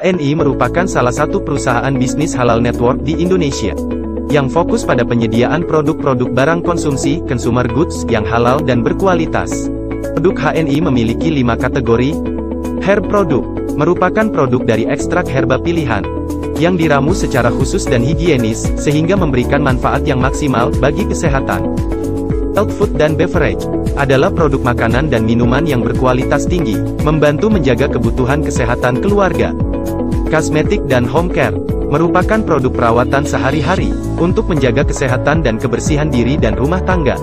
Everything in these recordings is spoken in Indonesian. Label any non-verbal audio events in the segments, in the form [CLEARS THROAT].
HNI merupakan salah satu perusahaan bisnis halal network di Indonesia yang fokus pada penyediaan produk-produk barang konsumsi, consumer goods, yang halal dan berkualitas. Produk HNI memiliki lima kategori. Herb produk merupakan produk dari ekstrak herba pilihan, yang diramu secara khusus dan higienis, sehingga memberikan manfaat yang maksimal, bagi kesehatan. Health food dan beverage, adalah produk makanan dan minuman yang berkualitas tinggi, membantu menjaga kebutuhan kesehatan keluarga. Kosmetik dan home care merupakan produk perawatan sehari-hari untuk menjaga kesehatan dan kebersihan diri dan rumah tangga.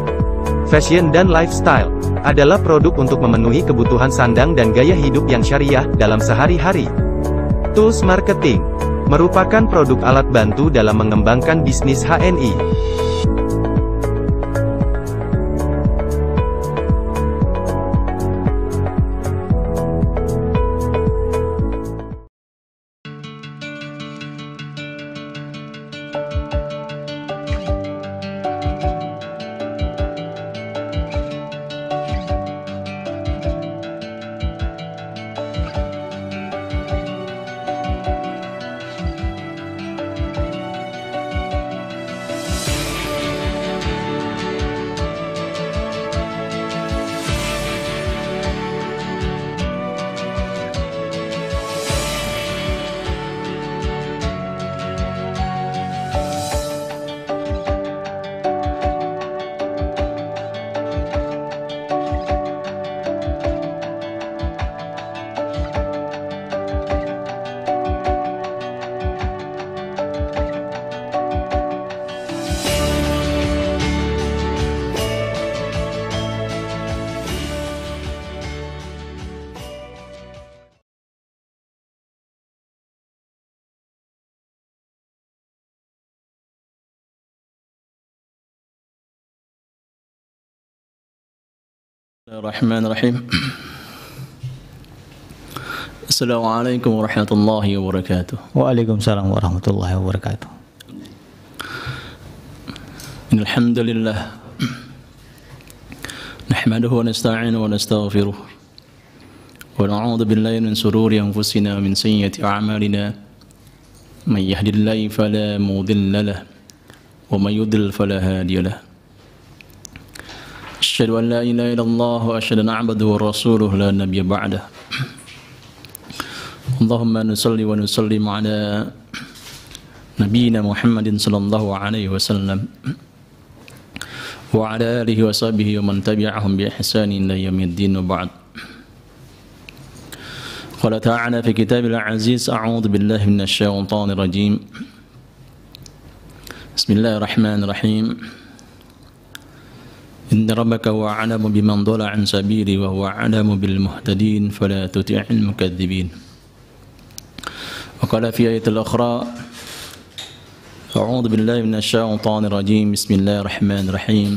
Fashion dan lifestyle adalah produk untuk memenuhi kebutuhan sandang dan gaya hidup yang syariah dalam sehari-hari. Tools marketing merupakan produk alat bantu dalam mengembangkan bisnis HNI. الرحمن الرحيم السلام عليكم ورحمة الله وبركاته وعليكم السلام ورحمة الله وبركاته إن الحمد لله نحمده ونستعينه ونستغفره ونعوذ بالله من سرور أنفسنا ومن سيئة أعمالنا من يهد الله فلا مضل له ومن يضلل فلا هادي له أشهد أن لا إله إلا الله وأشهد أن عبده ورسوله لا نبي بعده اللهم نصلي ونسلم على نبينا محمد صلى الله عليه وسلم وعلى آله وصحبه ومن تبعهم بإحسان إلى يوم الدين وبعد قال تعالى في كتاب العزيز أعوذ بالله من الشيطان الرجيم بسم الله الرحمن الرحيم إن ربك هو أعلم بمن ضل عن سبيلي وهو أعلم بالمهتدين فلا تطع المكذبين وقال في آية الأخرى أعوذ بالله من الشيطان الرجيم بسم الله الرحمن الرحيم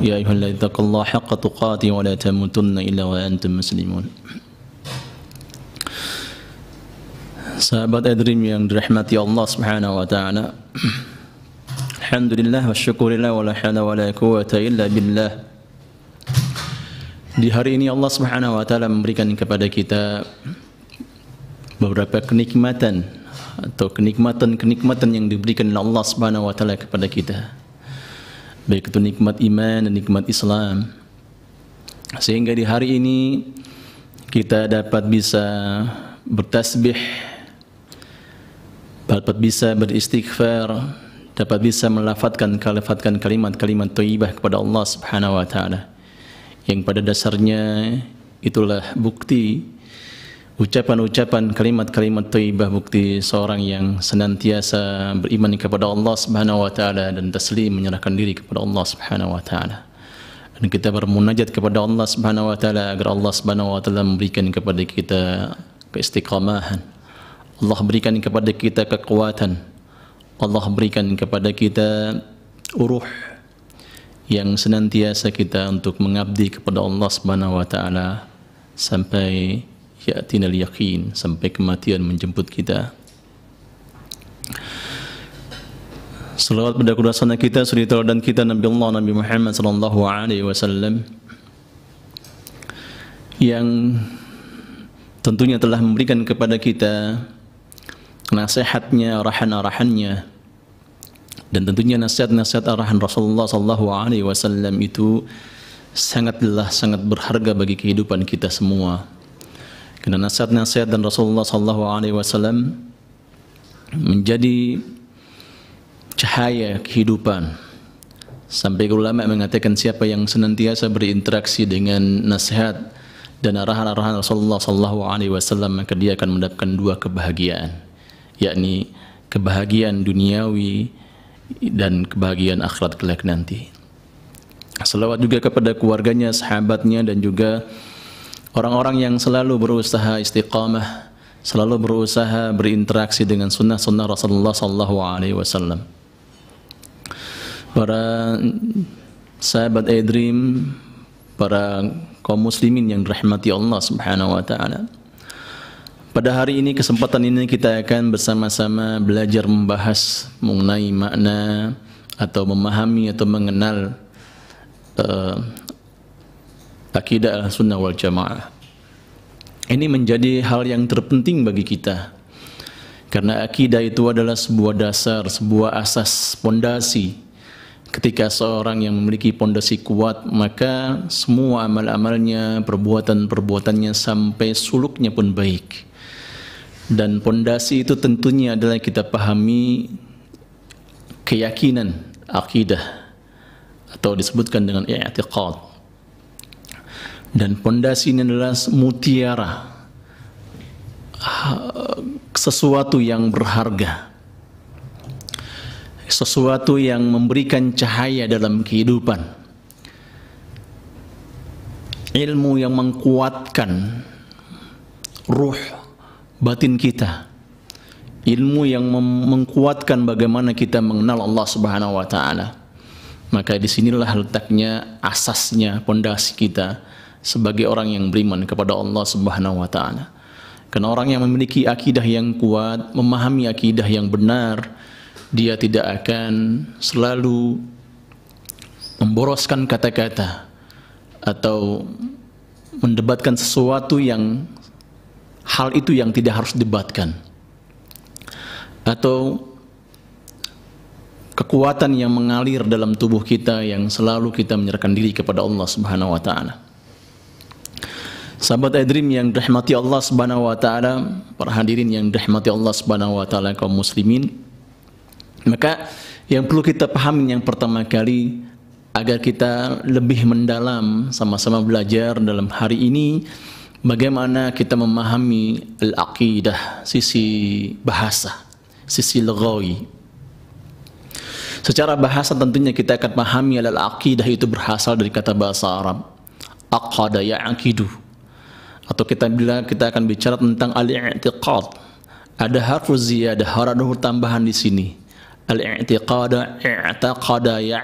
يا أيها الذين اتقوا الله حق تقاته ولا تموتن إلا وأنتم مسلمون Sahabat Edrim yang dirahmati Allah Subhanahu wa taala Alhamdulillah wa syukurillah wa la hawla wa la quwata illa billah. Di hari ini Allah Subhanahu wa taala memberikan kepada kita beberapa kenikmatan atau kenikmatan-kenikmatan yang diberikan oleh Allah Subhanahu wa taala kepada kita. Baik itu nikmat iman dan nikmat Islam. Sehingga di hari ini kita dapat bisa bertasbih dapat bisa beristighfar dapat bisa melafatkan kalafatkan kalimat-kalimat thayyibah kepada Allah Subhanahu wa taala. Yang pada dasarnya itulah bukti ucapan-ucapan kalimat-kalimat thayyibah bukti seorang yang senantiasa beriman kepada Allah Subhanahu wa taala dan taslim menyerahkan diri kepada Allah Subhanahu wa taala. Dan kita bermunajat kepada Allah Subhanahu wa taala agar Allah Subhanahu wa taala memberikan kepada kita keistiqamahan. Allah berikan kepada kita kekuatan Allah berikan kepada kita uruh yang senantiasa kita untuk mengabdi kepada Allah Subhanahu wa taala sampai yatinal yakin sampai kematian menjemput kita. Selawat pada kedua sana kita suri dan kita Nabi Allah Nabi Muhammad sallallahu alaihi wasallam yang tentunya telah memberikan kepada kita nasihatnya, arahan-arahannya dan tentunya nasihat-nasihat arahan Rasulullah Sallallahu Alaihi Wasallam itu sangatlah sangat berharga bagi kehidupan kita semua. Karena nasihat-nasihat dan Rasulullah Sallallahu Alaihi Wasallam menjadi cahaya kehidupan. Sampai ulama mengatakan siapa yang senantiasa berinteraksi dengan nasihat dan arahan-arahan Rasulullah Sallallahu Alaihi Wasallam maka dia akan mendapatkan dua kebahagiaan yakni kebahagiaan duniawi dan kebahagiaan akhirat kelak nanti. Selawat juga kepada keluarganya, sahabatnya dan juga orang-orang yang selalu berusaha istiqamah, selalu berusaha berinteraksi dengan sunnah-sunnah Rasulullah Sallallahu Alaihi Wasallam. Para sahabat Edrim, para kaum muslimin yang dirahmati Allah Subhanahu Wa Taala. Pada hari ini kesempatan ini kita akan bersama-sama belajar membahas mengenai makna atau memahami atau mengenal uh, akidah al-sunnah wal jamaah. Ini menjadi hal yang terpenting bagi kita karena akidah itu adalah sebuah dasar, sebuah asas, pondasi. Ketika seorang yang memiliki pondasi kuat, maka semua amal-amalnya, perbuatan-perbuatannya sampai suluknya pun baik. Dan pondasi itu tentunya adalah kita pahami keyakinan, akidah atau disebutkan dengan i'tiqad. Dan pondasi ini adalah mutiara sesuatu yang berharga. Sesuatu yang memberikan cahaya dalam kehidupan. Ilmu yang mengkuatkan ruh batin kita. Ilmu yang menguatkan bagaimana kita mengenal Allah Subhanahu wa taala. Maka disinilah letaknya asasnya pondasi kita sebagai orang yang beriman kepada Allah Subhanahu wa taala. Karena orang yang memiliki akidah yang kuat, memahami akidah yang benar, dia tidak akan selalu memboroskan kata-kata atau mendebatkan sesuatu yang hal itu yang tidak harus debatkan atau kekuatan yang mengalir dalam tubuh kita yang selalu kita menyerahkan diri kepada Allah Subhanahu wa taala. Sahabat Edrim yang dirahmati Allah Subhanahu wa taala, para hadirin yang dirahmati Allah Subhanahu wa taala kaum muslimin, maka yang perlu kita pahami yang pertama kali agar kita lebih mendalam sama-sama belajar dalam hari ini bagaimana kita memahami al-aqidah sisi bahasa, sisi lagawi. Secara bahasa tentunya kita akan memahami al-aqidah itu berasal dari kata bahasa Arab. Aqada ya'akidu. Atau kita bilang kita akan bicara tentang al-i'tiqad. Ada harfu ziyadah, harfu tambahan di sini. Al-i'tiqada i'taqada Ya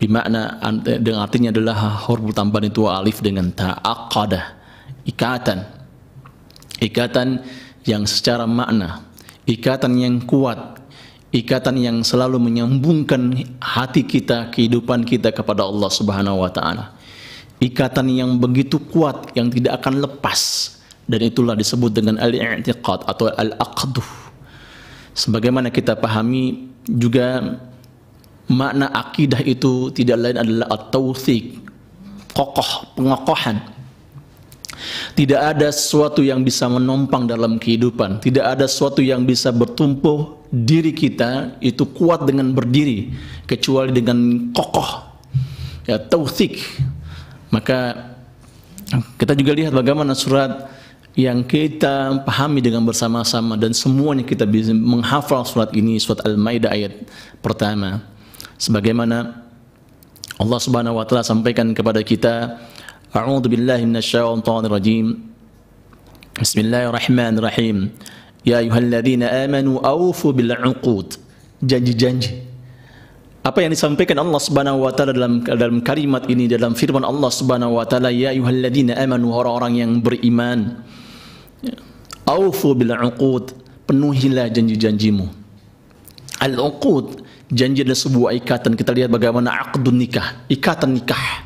Bimakna dengan artinya adalah huruf tambahan itu alif dengan ta'aqada Ikatan. Ikatan yang secara makna. Ikatan yang kuat. Ikatan yang selalu menyambungkan hati kita, kehidupan kita kepada Allah Subhanahu wa taala. Ikatan yang begitu kuat yang tidak akan lepas dan itulah disebut dengan al-i'tiqad atau al-aqduh. Sebagaimana kita pahami juga makna akidah itu tidak lain adalah at-tawthiq, kokoh, pengokohan. Tidak ada sesuatu yang bisa menompang dalam kehidupan, tidak ada sesuatu yang bisa bertumpu diri kita itu kuat dengan berdiri kecuali dengan kokoh. Ya, tawthiq. Maka kita juga lihat bagaimana surat yang kita pahami dengan bersama-sama dan semuanya kita bisa menghafal surat ini surat Al-Maidah ayat pertama sebagaimana Allah Subhanahu wa taala sampaikan kepada kita A'udzu billahi minasyaitonir rajim Bismillahirrahmanirrahim Ya ayyuhalladzina amanu awfu bil 'uqud janji-janji apa yang disampaikan Allah Subhanahu wa taala dalam dalam kalimat ini dalam firman Allah Subhanahu wa taala ya ayyuhalladzina amanu orang-orang yang beriman aufu bil uqud penuhilah janji-janjimu al uqud Janji adalah sebuah ikatan. Kita lihat bagaimana akdun nikah, ikatan nikah.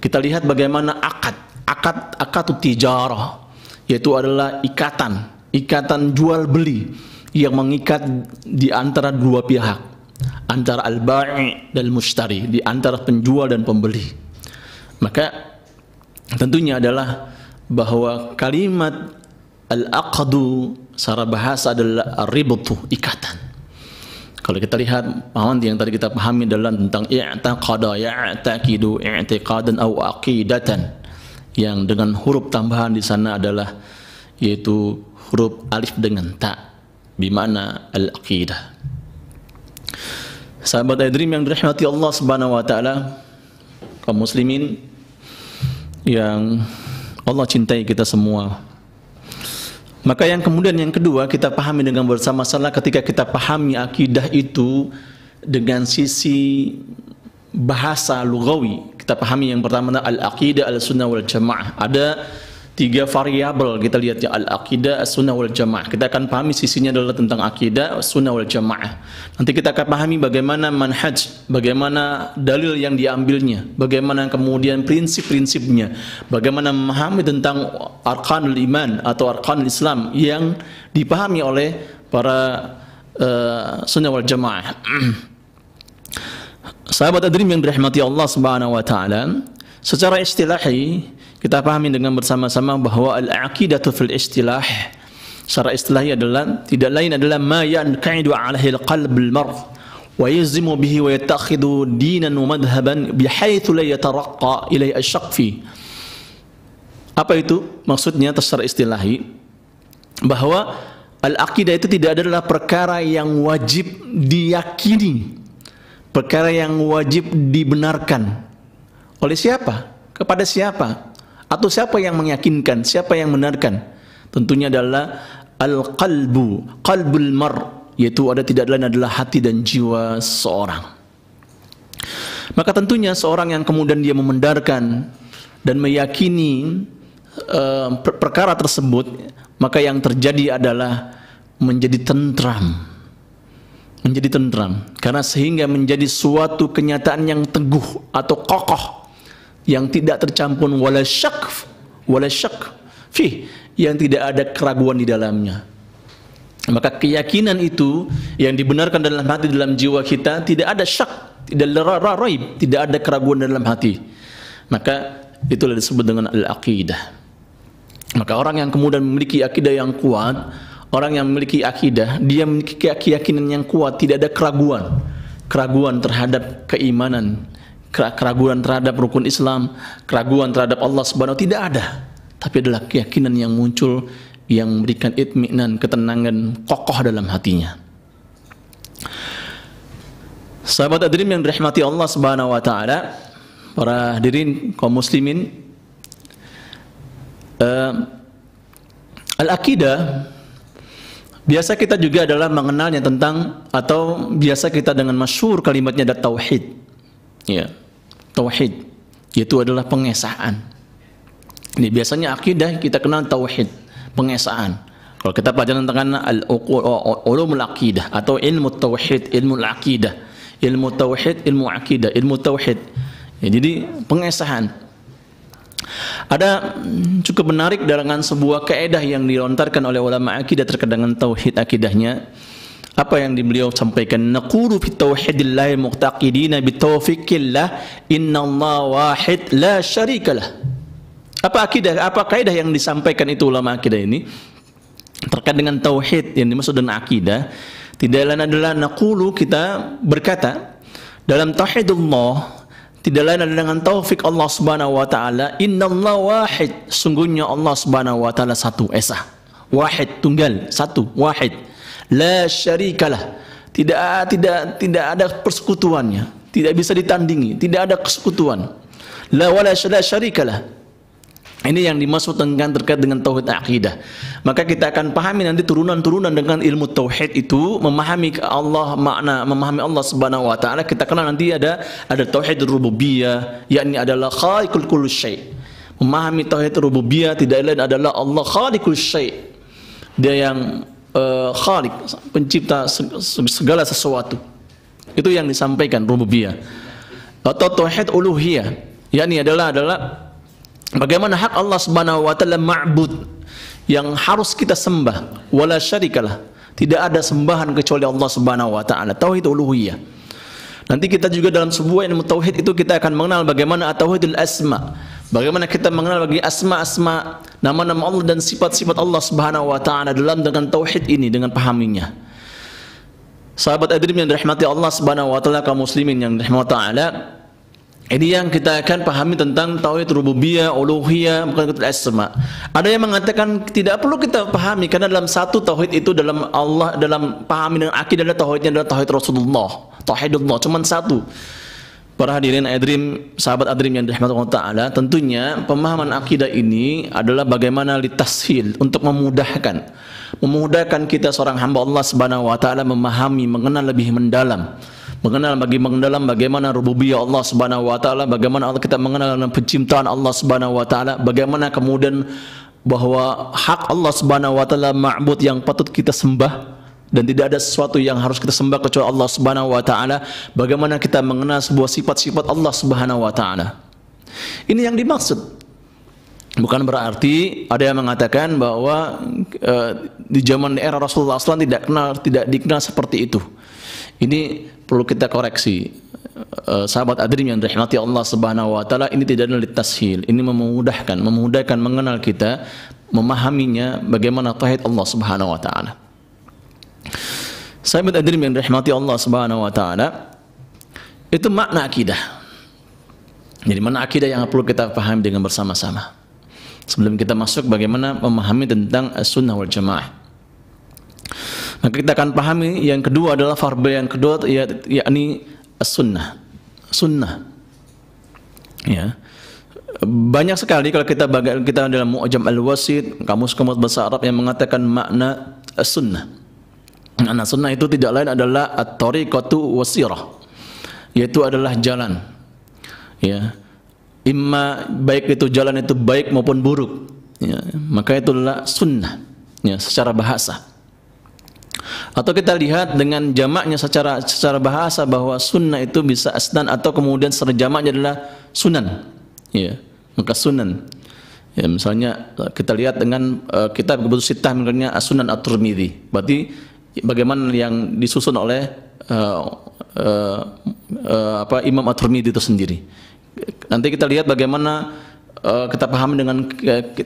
Kita lihat bagaimana akad, akad akad tijarah yaitu adalah ikatan, ikatan jual beli yang mengikat di antara dua pihak, antara al-bai' dan mustari, di antara penjual dan pembeli. Maka tentunya adalah bahwa kalimat al akadu secara bahasa adalah ribtu, ikatan. Kalau kita lihat pahaman yang tadi kita pahami dalam tentang i'taqada ya'taqidu i'tiqadan aw aqidatan yang dengan huruf tambahan di sana adalah yaitu huruf alif dengan ta bimana al-aqidah. Sahabat Adrim yang dirahmati Allah Subhanahu wa taala, kaum muslimin yang Allah cintai kita semua maka yang kemudian yang kedua kita pahami dengan bersama-sama ketika kita pahami akidah itu dengan sisi bahasa lugawi. Kita pahami yang pertama al-aqidah al-sunnah wal jamaah. Ada tiga variabel kita lihat ya al aqidah as sunnah wal jamaah kita akan pahami sisinya adalah tentang akidah as sunnah wal jamaah nanti kita akan pahami bagaimana manhaj bagaimana dalil yang diambilnya bagaimana kemudian prinsip-prinsipnya bagaimana memahami tentang arkanul iman atau arkanul islam yang dipahami oleh para uh, sunnah wal jamaah [CLEARS THROAT] sahabat adrim yang dirahmati Allah subhanahu wa ta'ala secara istilahi kita pahami dengan bersama-sama bahwa al-aqidatu fil istilah secara istilah adalah tidak lain adalah ma yanqaidu alaihi al-qalb al mar wa yazimu bihi wa yattakhidhu dinan wa madhhaban bihaitsu la yataraqqa fi Apa itu? Maksudnya secara istilah bahwa al-aqidah itu tidak adalah perkara yang wajib diyakini, perkara yang wajib dibenarkan. Oleh siapa? Kepada siapa? Atau siapa yang meyakinkan, siapa yang benarkan? Tentunya adalah al-qalbu, qalbul mar, yaitu ada tidak lain adalah hati dan jiwa seorang. Maka tentunya seorang yang kemudian dia memendarkan dan meyakini uh, perkara tersebut, maka yang terjadi adalah menjadi tentram. Menjadi tentram karena sehingga menjadi suatu kenyataan yang teguh atau kokoh yang tidak tercampur wala syak wala syak fi yang tidak ada keraguan di dalamnya maka keyakinan itu yang dibenarkan dalam hati dalam jiwa kita tidak ada syak tidak ada raib tidak ada keraguan dalam hati maka itulah disebut dengan al-aqidah maka orang yang kemudian memiliki akidah yang kuat orang yang memiliki akidah dia memiliki keyakinan yang kuat tidak ada keraguan keraguan terhadap keimanan keraguan terhadap rukun Islam, keraguan terhadap Allah Subhanahu tidak ada. Tapi adalah keyakinan yang muncul yang memberikan itminan, ketenangan kokoh dalam hatinya. Sahabat hadirin yang dirahmati Allah Subhanahu wa taala, para hadirin kaum muslimin, uh, al-aqidah biasa kita juga adalah mengenalnya tentang atau biasa kita dengan masyur kalimatnya ada tauhid ya tauhid yaitu adalah pengesaan ini biasanya akidah kita kenal tauhid pengesaan kalau kita pelajari tentang kan ulumul aqidah atau ilmu tauhid ilmu aqidah ilmu tauhid ilmu akidah, ilmu tauhid ya, jadi pengesahan ada hmm, cukup menarik dengan sebuah keedah yang dilontarkan oleh ulama akidah terkait dengan tauhid akidahnya apa yang beliau sampaikan naqulu fi tauhidillahi muqtaqidina bi taufiqillah innallaha wahid la syarikalah apa akidah apa kaidah yang disampaikan itu ulama akidah ini terkait dengan tauhid yang dimaksud dengan akidah tidak lain adalah naqulu kita berkata dalam tauhidullah tidak lain adalah dengan taufik Allah Subhanahu wa taala innallaha wahid sungguhnya Allah Subhanahu wa taala satu esa wahid tunggal satu wahid la syarikalah. Tidak tidak tidak ada persekutuannya, tidak bisa ditandingi, tidak ada persekutuan La wala syarikalah. Ini yang dimaksud dengan terkait dengan tauhid akidah. Maka kita akan pahami nanti turunan-turunan dengan ilmu tauhid itu memahami Allah makna memahami Allah Subhanahu wa taala kita kenal nanti ada ada tauhid rububiyah yakni adalah khaliqul kulli syai. Memahami tauhid rububiyah tidak lain adalah Allah khaliqul syai. Dia yang uh, eh, Khalik, pencipta segala sesuatu. Itu yang disampaikan rububiyah. Atau tauhid uluhiyah, yakni adalah adalah bagaimana hak Allah Subhanahu wa taala ma'bud yang harus kita sembah wala syarikalah. Tidak ada sembahan kecuali Allah Subhanahu wa taala. Tauhid uluhiyah. Nanti kita juga dalam sebuah ilmu tauhid itu kita akan mengenal bagaimana tauhidul asma, Bagaimana kita mengenal bagi asma-asma nama-nama Allah dan sifat-sifat Allah Subhanahu wa taala dalam dengan tauhid ini dengan pahaminya. Sahabat Adrim yang dirahmati Allah Subhanahu wa taala kaum muslimin yang dirahmati taala ini yang kita akan pahami tentang tauhid rububiyah, uluhiyah, bukan kita asma. Ada yang mengatakan tidak perlu kita pahami karena dalam satu tauhid itu dalam Allah dalam pahami dengan akidah adalah tauhidnya adalah tauhid Rasulullah, tauhidullah cuma satu. Para hadirin Adrim, sahabat Adrim yang dirahmati Allah Ta'ala, tentunya pemahaman akidah ini adalah bagaimana litashil untuk memudahkan. Memudahkan kita seorang hamba Allah Subhanahu Wa Ta'ala memahami, mengenal lebih mendalam. Mengenal bagi mendalam bagaimana rububiyah Allah Subhanahu Wa Ta'ala, bagaimana Allah kita mengenal penciptaan Allah Subhanahu Wa Ta'ala, bagaimana kemudian bahwa hak Allah Subhanahu Wa Ta'ala ma'bud yang patut kita sembah, dan tidak ada sesuatu yang harus kita sembah kecuali Allah Subhanahu wa taala. Bagaimana kita mengenal sebuah sifat-sifat Allah Subhanahu wa taala? Ini yang dimaksud. Bukan berarti ada yang mengatakan bahwa e, di zaman era Rasulullah SAW tidak kenal tidak dikenal seperti itu. Ini perlu kita koreksi. Eh, sahabat Adrim yang dirahmati Allah Subhanahu wa taala ini tidak ada tashil. Ini memudahkan, memudahkan mengenal kita, memahaminya bagaimana tauhid Allah Subhanahu wa taala. Sahabat hadirin yang dirahmati Allah Subhanahu wa taala, itu makna akidah. Jadi makna akidah yang perlu kita pahami dengan bersama-sama. Sebelum kita masuk bagaimana memahami tentang sunnah wal jamaah. Maka kita akan pahami yang kedua adalah farba yang kedua ya, yakni sunnah. Sunnah. Ya. Banyak sekali kalau kita baga- kita dalam Mu'jam al-Wasid, kamus kamus bahasa Arab yang mengatakan makna sunnah. Nah, sunnah itu tidak lain adalah at-tariqatu wasirah. Yaitu adalah jalan. Ya. Imma baik itu jalan itu baik maupun buruk. Ya, maka itulah sunnah ya, secara bahasa. Atau kita lihat dengan jamaknya secara secara bahasa bahwa sunnah itu bisa asnan atau kemudian secara jamaknya adalah sunan. Ya, maka sunan. Ya, misalnya kita lihat dengan uh, kitab Kebutuhan Sitah misalnya As-Sunan At-Tirmidzi. Berarti bagaimana yang disusun oleh uh, uh, uh, apa Imam At-Tirmidzi itu sendiri. Nanti kita lihat bagaimana uh, kita paham dengan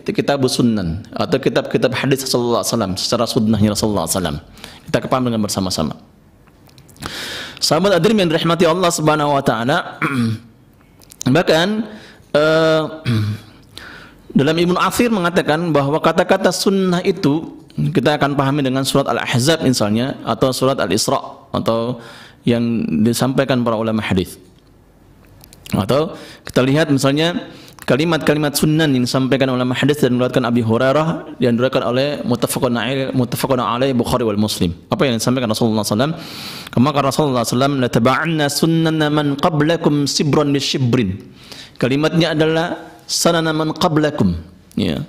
kitab sunan atau kitab-kitab hadis Rasulullah SAW secara sunnahnya Rasulullah SAW. Kita paham dengan bersama-sama. Sahabat Adrim yang dirahmati Allah Subhanahu wa taala [CLEARS THROAT] bahkan uh, [CLEARS THROAT] dalam Ibnu Athir mengatakan bahwa kata-kata sunnah itu kita akan pahami dengan surat Al-Ahzab misalnya atau surat Al-Isra atau yang disampaikan para ulama hadis. Atau kita lihat misalnya kalimat-kalimat sunan yang disampaikan ulama hadis dan diriwayatkan Abi Hurairah yang diriwayatkan oleh muttafaqun alaih muttafaqun alaihi Bukhari wal Muslim. Apa yang disampaikan Rasulullah SAW? Maka Rasulullah SAW la taba'anna man qablakum sibran li shibrin. Kalimatnya adalah sanana man qablakum. Ya.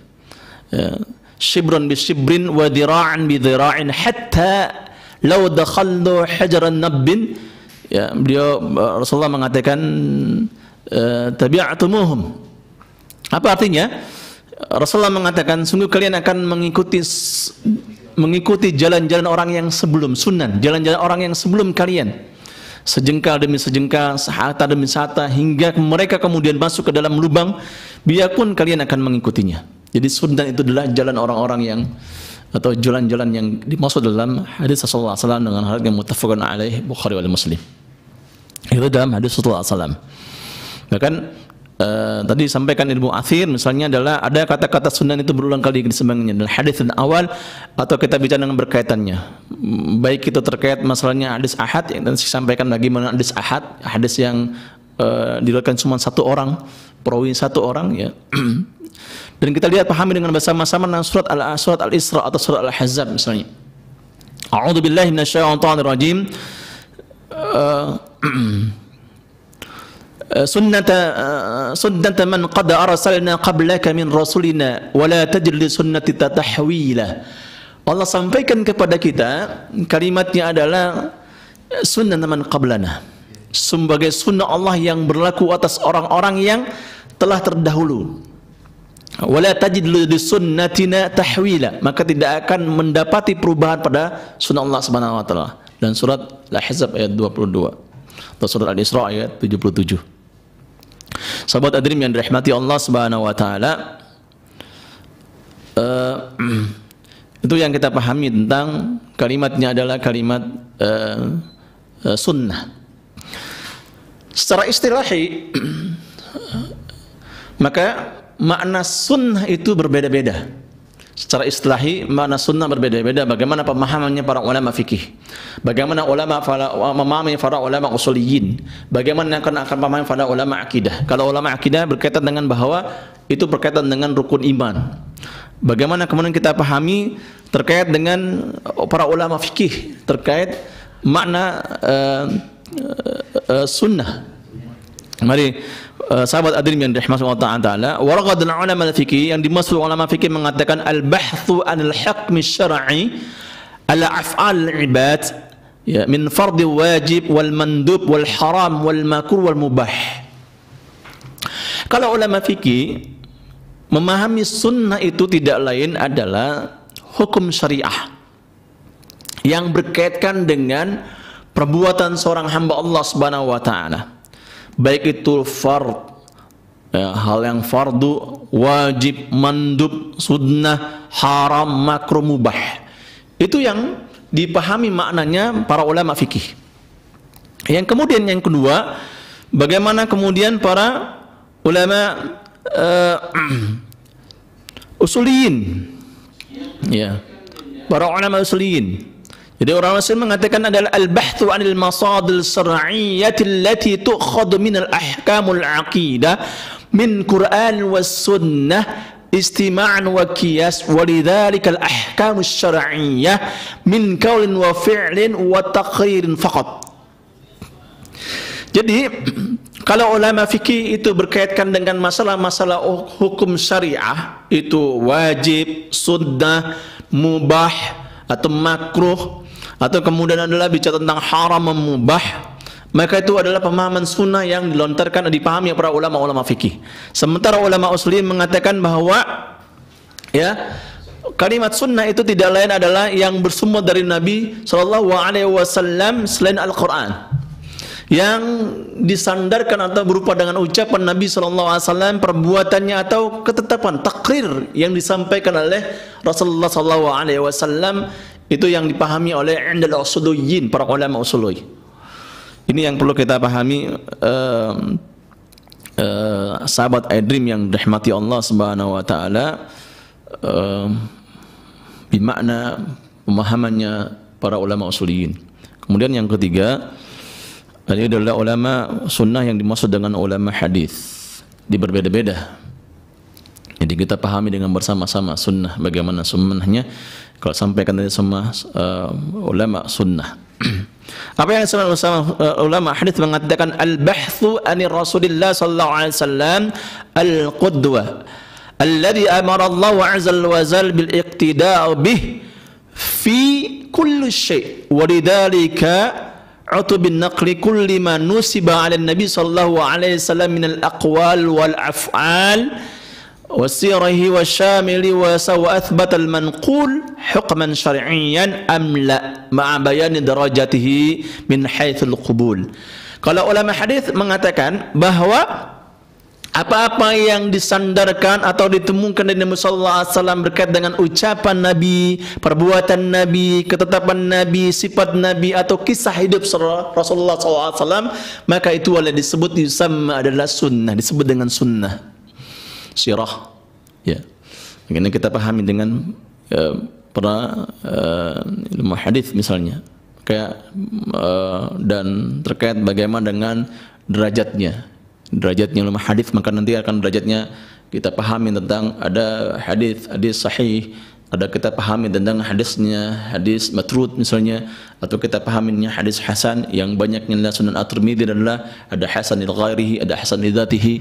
ya shibron bi shibrin wa dira'an bi dira'in hatta law dakhallu hajaran nabbin ya beliau eh, Rasulullah mengatakan eh, tabi'atumuhum apa artinya Rasulullah mengatakan sungguh kalian akan mengikuti mengikuti jalan-jalan orang yang sebelum sunan jalan-jalan orang yang sebelum kalian sejengkal demi sejengkal, sehata demi sehata, hingga mereka kemudian masuk ke dalam lubang, biarpun kalian akan mengikutinya. Jadi sunnah itu adalah jalan orang-orang yang atau jalan-jalan yang dimaksud dalam hadis Rasulullah SAW dengan hal yang mutafakun alaih Bukhari wal Muslim. Itu dalam hadis Rasulullah SAW. Bahkan uh, tadi disampaikan ilmu akhir misalnya adalah ada kata-kata sunnah itu berulang kali disembangnya dalam hadis dan awal atau kita bicara dengan berkaitannya baik itu terkait masalahnya hadis ahad yang tadi disampaikan bagaimana hadis ahad hadis yang uh, eh, dilakukan cuma satu orang perawi satu orang ya [CLEARS THROAT] Dan kita lihat pahami dengan bersama-sama dengan surat al surat al Isra atau surat al Hazab misalnya. A'udzu billahi minasyaitonir rajim. Uh, سنة سنة من قد أرسلنا قبلك من رسولنا ولا تجد لسنة تحويلا Allah sampaikan kepada kita kalimatnya adalah sunnah man qablana sebagai sunnah Allah yang berlaku atas orang-orang yang telah terdahulu wala tajid li sunnatina tahwila maka tidak akan mendapati perubahan pada sunnah Allah Subhanahu wa taala dan surat Al-Ahzab ayat 22 atau surat Al-Isra ayat 77 Sahabat Adrim yang dirahmati Allah Subhanahu wa taala uh, [CLEARS THROAT] itu yang kita pahami tentang kalimatnya adalah kalimat uh, uh, sunnah secara istilahi [CLEARS THROAT] maka makna sunnah itu berbeda-beda. Secara istilahi makna sunnah berbeda-beda. Bagaimana pemahamannya para ulama fikih? Bagaimana ulama memahami para ulama usuliyin? Bagaimana akan akan memahami para ulama akidah? Kalau ulama akidah berkaitan dengan bahwa itu berkaitan dengan rukun iman. Bagaimana kemudian kita pahami terkait dengan para ulama fikih terkait makna uh, uh, uh, sunnah Mari uh, sahabat adrim yang dirahmati Allah taala, waraqad ulama fikih yang dimaksud ulama fikih mengatakan al-bahthu al hukm syar'i ala af'al ibad ya min fardhi wajib wal mandub wal haram wal makruh wal mubah. Kalau ulama fikih memahami sunnah itu tidak lain adalah hukum syariah yang berkaitan dengan perbuatan seorang hamba Allah Subhanahu wa taala baik itu fard ya, hal yang fardu, wajib, mandub, sunnah, haram, makruh, mubah. Itu yang dipahami maknanya para ulama fikih. Yang kemudian yang kedua, bagaimana kemudian para ulama uh, [CLEARS THROAT] usuliyin ya. Para ulama usuliyin jadi orang Muslim mengatakan adalah al-bahthu 'anil masadil syar'iyyati allati tu'khad min al-ahkamul 'aqidah min Qur'an was sunnah istima'an wa qiyas walidhalika al-ahkamus syar'iyyah min qaulin wa fi'lin wa taqririn faqat. Jadi [CLEARS THROAT] kalau ulama fikih itu berkaitkan dengan masalah-masalah hukum syariah itu wajib, sunnah, mubah atau makruh atau kemudian adalah bicara tentang haram memubah maka itu adalah pemahaman sunnah yang dilontarkan dan dipahami para ulama-ulama fikih. Sementara ulama muslim mengatakan bahwa ya kalimat sunnah itu tidak lain adalah yang bersumber dari Nabi Shallallahu Alaihi Wasallam selain Al-Quran yang disandarkan atau berupa dengan ucapan Nabi Shallallahu Alaihi Wasallam, perbuatannya atau ketetapan takrir yang disampaikan oleh Rasulullah Shallallahu Alaihi Wasallam itu yang dipahami oleh indal usuluyin, para ulama usuluy. Ini yang perlu kita pahami eh, sahabat Idrim yang dirahmati Allah Subhanahu wa taala bimakna pemahamannya para ulama usuliyin. Kemudian yang ketiga, ini adalah ulama sunnah yang dimaksud dengan ulama hadis. Di berbeda-beda. Jadi kita pahami dengan bersama-sama sunnah bagaimana sunnahnya kalau sampaikan tadi sama uh, eh, ulama sunnah. [CLEARS THROAT] Apa yang disebut sama eh, ulama hadis mengatakan al-bahthu ani Rasulillah sallallahu alaihi wasallam al-qudwa alladhi amara Allah azal wa jalla bil iqtida' bih fi kulli syai' wa lidhalika عتب النقل كل ما نسب على النبي صلى الله عليه وسلم من الأقوال والأفعال wasirahi wasyamili wa sawa athbata al-manqul hukman syar'iyyan am la ma'a bayani darajatihi min haitsul qubul. Kalau ulama hadis mengatakan bahwa apa-apa yang disandarkan atau ditemukan dari Nabi sallallahu berkait dengan ucapan Nabi, perbuatan Nabi, ketetapan Nabi, sifat Nabi atau kisah hidup Rasulullah SAW, maka itu oleh disebut disam adalah sunnah, disebut dengan sunnah sirah ya makanya kita pahami dengan e, eh, para e, eh, ilmu hadis misalnya kayak e, dan terkait bagaimana dengan derajatnya derajatnya ilmu hadis maka nanti akan derajatnya kita pahami tentang ada hadis hadis sahih ada kita pahami tentang hadisnya hadis matrut misalnya atau kita pahaminya hadis hasan yang banyaknya adalah sunan at-tirmidzi adalah ada hasan al ghairihi ada hasan li dzatihi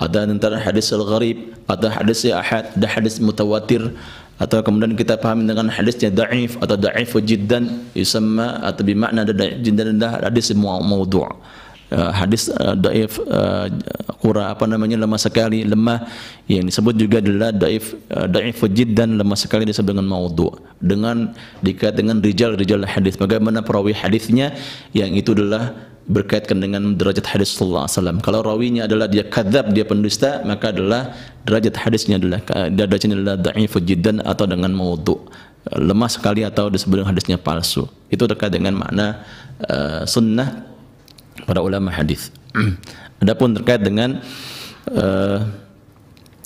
ada antara hadis al gharib ada hadis ahad ada hadis mutawatir atau kemudian kita pahami dengan hadisnya da'if atau da'if jiddan isamma atau bermakna ada da'if jiddan adalah hadis mawdu' mu- uh, hadis uh, daif uh, eh, kura apa namanya lemah sekali lemah yang disebut juga adalah daif uh, daif dan lemah sekali disebut dengan maudhu dengan dikait dengan rijal rijal hadis bagaimana perawi hadisnya yang itu adalah berkaitkan dengan derajat hadis Rasulullah SAW. Kalau rawinya adalah dia kadzab, dia pendusta, maka adalah derajat hadisnya adalah derajatnya adalah fujid jiddan atau dengan maudhu lemah sekali atau disebut hadisnya palsu. Itu dekat dengan makna uh, sunnah para ulama hadis. [CLEARS THROAT] Adapun terkait dengan eh,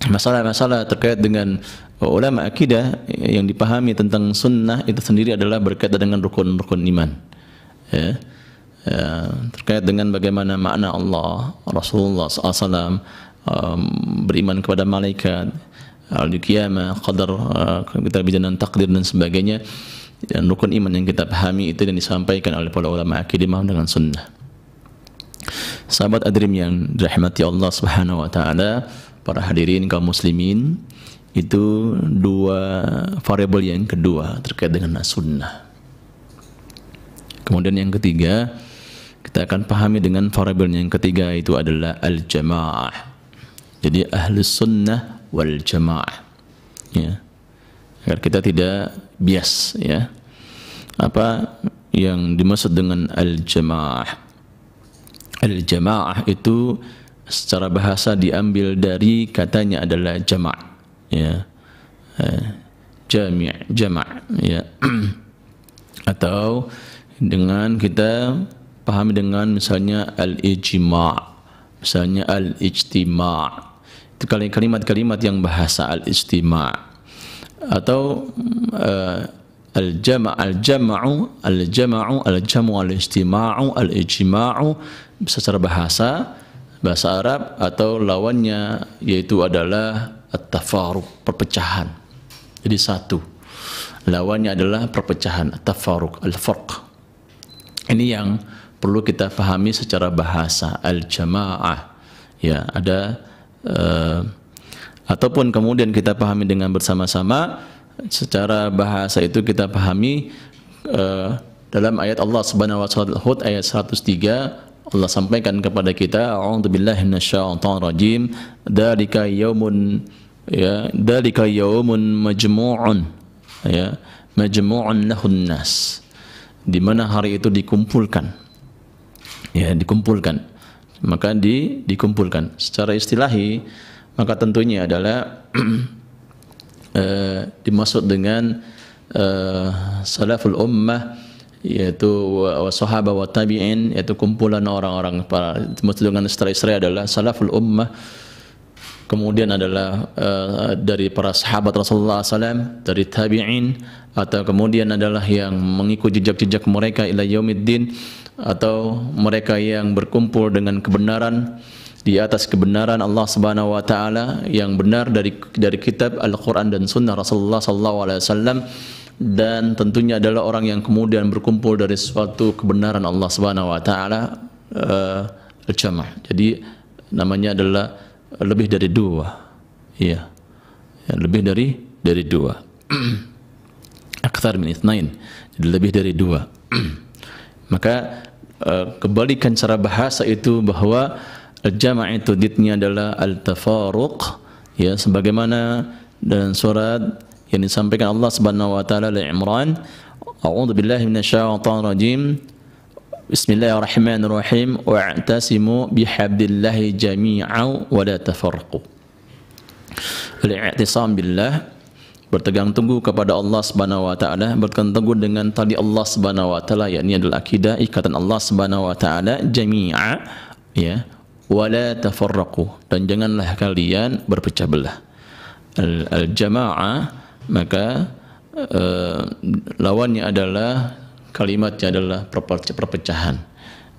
masalah-masalah uh, terkait dengan eh, ulama akidah yang dipahami tentang sunnah itu sendiri adalah berkaitan dengan rukun-rukun iman. Ya. Ya, terkait dengan bagaimana makna Allah, Rasulullah SAW um, beriman kepada malaikat, al qiyamah, qadar, uh, kita bicara takdir dan sebagainya dan rukun iman yang kita pahami itu dan disampaikan oleh para ulama akidah dengan sunnah. Sahabat Adrim yang dirahmati Allah Subhanahu wa taala, para hadirin kaum muslimin, itu dua variabel yang kedua terkait dengan sunnah. Kemudian yang ketiga, kita akan pahami dengan variabel yang ketiga itu adalah al-jamaah. Jadi ahli sunnah wal jamaah. Ya. Agar kita tidak bias ya. Apa yang dimaksud dengan al-jamaah? al-jama'ah itu secara bahasa diambil dari katanya adalah jama' ya eh, jami' jama' ya [CLEARS THROAT] atau dengan kita pahami dengan misalnya al-ijma' misalnya al-ijtima' itu kalimat-kalimat yang bahasa al-ijtima' atau uh, al-jama' al-jama'u al-jama'u al-jamu' al al jamau al jamu al ijtimau al ijmau secara bahasa bahasa Arab atau lawannya yaitu adalah at-tafaruq perpecahan. Jadi satu. Lawannya adalah perpecahan at-tafaruq al-farq. Ini yang perlu kita pahami secara bahasa al-jamaah. Ya, ada uh, ataupun kemudian kita pahami dengan bersama-sama secara bahasa itu kita pahami uh, dalam ayat Allah Subhanahu wa taala ayat 103 Allah sampaikan kepada kita a'udzubillahi minasyaitonir rajim dalika yaumun ya dalika yaumun majmu'un ya majmu'un lahun nas di mana hari itu dikumpulkan ya dikumpulkan maka di dikumpulkan secara istilahi maka tentunya adalah [CLEARS THROAT] eh, dimaksud dengan eh, salaful ummah yaitu sahabat wa tabi'in yaitu kumpulan orang-orang para dengan istri adalah salaful ummah kemudian adalah uh, dari para sahabat Rasulullah SAW dari tabi'in atau kemudian adalah yang mengikuti jejak-jejak mereka ila yaumiddin atau mereka yang berkumpul dengan kebenaran di atas kebenaran Allah Subhanahu wa taala yang benar dari dari kitab Al-Qur'an dan sunnah Rasulullah sallallahu alaihi wasallam dan tentunya adalah orang yang kemudian berkumpul dari suatu kebenaran Allah Subhanahu wa taala uh, Jadi namanya adalah lebih dari dua. Iya. Ya, lebih dari dari dua. [CLEARS THROAT] Akthar min itsnain. Jadi lebih dari dua. [CLEARS THROAT] Maka uh, kebalikan cara bahasa itu bahwa al itu ditnya adalah al-tafaruq ya sebagaimana dan surat yang disampaikan Allah Subhanahu wa taala di Imran A'udzu billahi minasyaitonir rajim Bismillahirrahmanirrahim wa'tasimu bihablillahi jami'a wa la tafarraqu Al-i'tisam billah bertegang teguh kepada Allah Subhanahu wa taala, Bertegang teguh dengan tali Allah Subhanahu wa taala yakni adalah akidah ikatan Allah Subhanahu wa taala jami'a ya la tafarraqu dan janganlah kalian berpecah belah. Al-jama'ah maka eh, lawannya adalah kalimatnya adalah perpecahan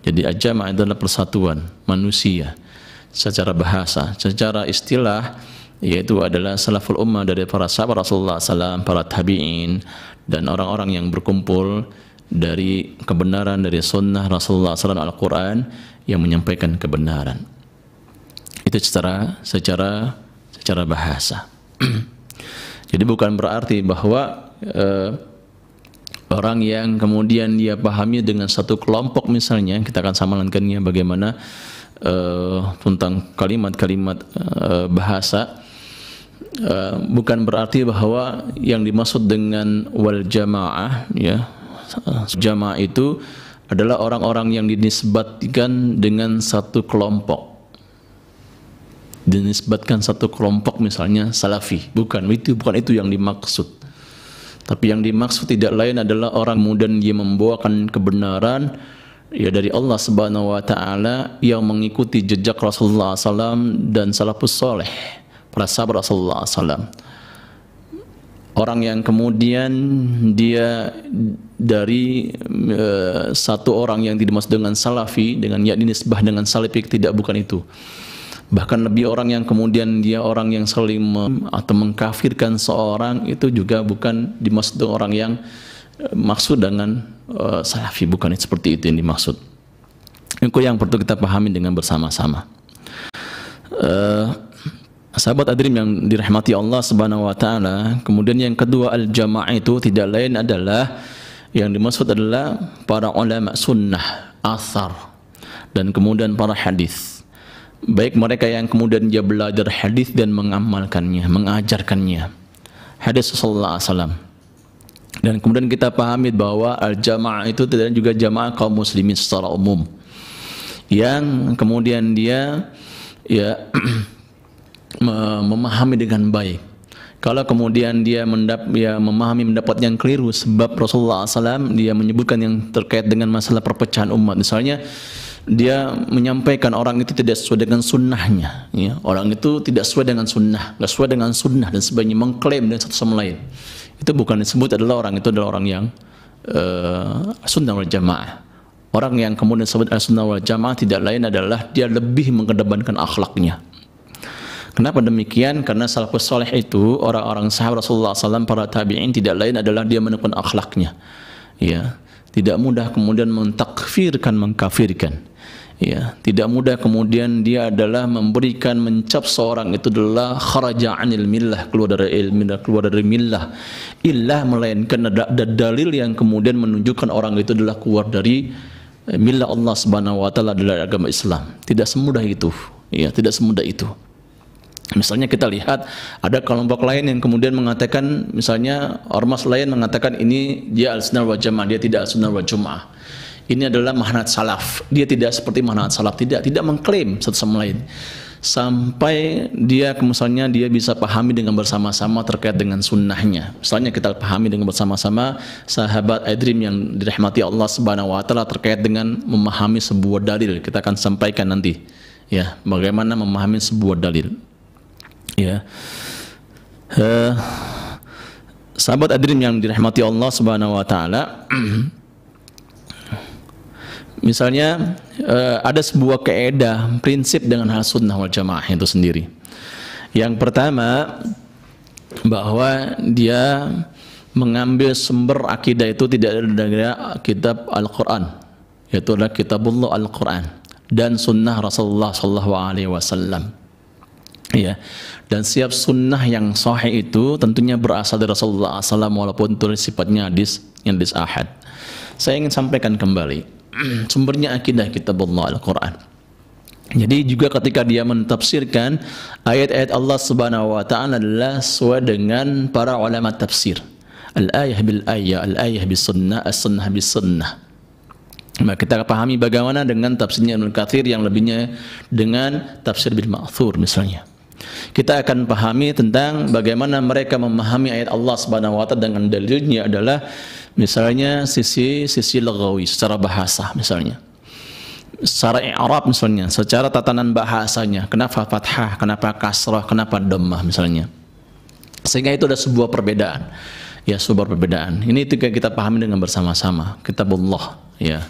jadi ajama adalah persatuan manusia secara bahasa secara istilah yaitu adalah salaful ummah dari para sahabat Rasulullah SAW, para tabi'in dan orang-orang yang berkumpul dari kebenaran dari sunnah Rasulullah SAW Al-Quran yang menyampaikan kebenaran itu secara secara secara bahasa [CLEARS THROAT] Jadi bukan berarti bahwa eh, orang yang kemudian dia pahami dengan satu kelompok misalnya, kita akan samalankannya bagaimana eh, tentang kalimat-kalimat eh, bahasa. Eh, bukan berarti bahwa yang dimaksud dengan wal jamaah ya jamaah itu adalah orang-orang yang dinisbatkan dengan satu kelompok dinisbatkan satu kelompok misalnya salafi. Bukan itu bukan itu yang dimaksud. Tapi yang dimaksud tidak lain adalah orang mudan yang membawakan kebenaran ya dari Allah Subhanahu wa taala yang mengikuti jejak Rasulullah SAW dan salafus saleh para sahabat Rasulullah SAW orang yang kemudian dia dari e, satu orang yang dimaksud dengan salafi dengan yakni nisbah dengan salafi tidak bukan itu bahkan lebih orang yang kemudian dia orang yang saling atau mengkafirkan seorang itu juga bukan dimaksud orang yang eh, maksud dengan uh, salafi bukan seperti itu yang dimaksud itu yang perlu kita pahami dengan bersama-sama uh, sahabat adrim yang dirahmati Allah subhanahu wa ta'ala kemudian yang kedua al-jama'ah itu tidak lain adalah yang dimaksud adalah para ulama sunnah asar dan kemudian para hadis baik mereka yang kemudian dia belajar hadis dan mengamalkannya, mengajarkannya. Hadis sallallahu alaihi wasallam. Dan kemudian kita pahami bahwa al-jamaah itu tidak juga jamaah kaum muslimin secara umum. Yang kemudian dia ya [CLEARS THROAT] memahami dengan baik. Kalau kemudian dia mendap, ya, memahami mendapat yang keliru sebab Rasulullah SAW dia menyebutkan yang terkait dengan masalah perpecahan umat. Misalnya dia menyampaikan orang itu tidak sesuai dengan sunnahnya ya. orang itu tidak sesuai dengan sunnah nggak sesuai dengan sunnah dan sebagainya mengklaim dan satu sama lain itu bukan disebut adalah orang itu adalah orang yang uh, sunnah wal jamaah orang yang kemudian disebut sunnah wal jamaah tidak lain adalah dia lebih mengedepankan akhlaknya Kenapa demikian? Karena salafus soleh itu orang-orang sahabat Rasulullah SAW para tabiin tidak lain adalah dia menekan akhlaknya. Ya, tidak mudah kemudian mentakfirkan, mengkafirkan ya tidak mudah kemudian dia adalah memberikan mencap seorang itu adalah kharaja anil millah keluar dari millah keluar dari millah illah melainkan ada, ada dalil yang kemudian menunjukkan orang itu adalah keluar dari eh, millah Allah Subhanahu wa taala adalah agama Islam tidak semudah itu ya tidak semudah itu Misalnya kita lihat ada kelompok lain yang kemudian mengatakan misalnya ormas lain mengatakan ini dia al-sunnah wal jamaah, dia tidak al-sunnah wal jamaah. Ini adalah mahanat salaf. Dia tidak seperti mahanat salaf, tidak tidak mengklaim satu sama lain. Sampai dia misalnya dia bisa pahami dengan bersama-sama terkait dengan sunnahnya. Misalnya kita pahami dengan bersama-sama sahabat Idrim yang dirahmati Allah Subhanahu wa taala terkait dengan memahami sebuah dalil. Kita akan sampaikan nanti ya, bagaimana memahami sebuah dalil. Ya. Uh, sahabat Adrim yang dirahmati Allah Subhanahu wa taala [CLEARS THROAT] Misalnya uh, ada sebuah keedah, prinsip dengan hal sunnah wal jamaah itu sendiri. Yang pertama bahwa dia mengambil sumber akidah itu tidak ada dari kitab Al-Quran yaitu adalah kitabullah Al-Quran dan sunnah Rasulullah Sallallahu Alaihi Wasallam ya dan siap sunnah yang sahih itu tentunya berasal dari Rasulullah SAW walaupun tulis sifatnya hadis yang disahat saya ingin sampaikan kembali Hmm, sumbernya akidah kitabullah Al-Quran. Jadi juga ketika dia mentafsirkan ayat-ayat Allah Subhanahu wa taala adalah sesuai dengan para ulama tafsir. Al-ayah bil ayah, al-ayah bis sunnah, as-sunnah bis sunnah. Maka kita pahami bagaimana dengan tafsirnya Ibnu Katsir yang lebihnya dengan tafsir bil ma'thur misalnya kita akan pahami tentang bagaimana mereka memahami ayat Allah Subhanahu wa taala dengan dalilnya adalah misalnya sisi sisi lagawi secara bahasa misalnya. Secara Arab misalnya, secara tatanan bahasanya, kenapa fathah, kenapa kasrah, kenapa dhammah misalnya. Sehingga itu ada sebuah perbedaan. Ya, sebuah perbedaan. Ini itu kita pahami dengan bersama-sama, kitabullah, ya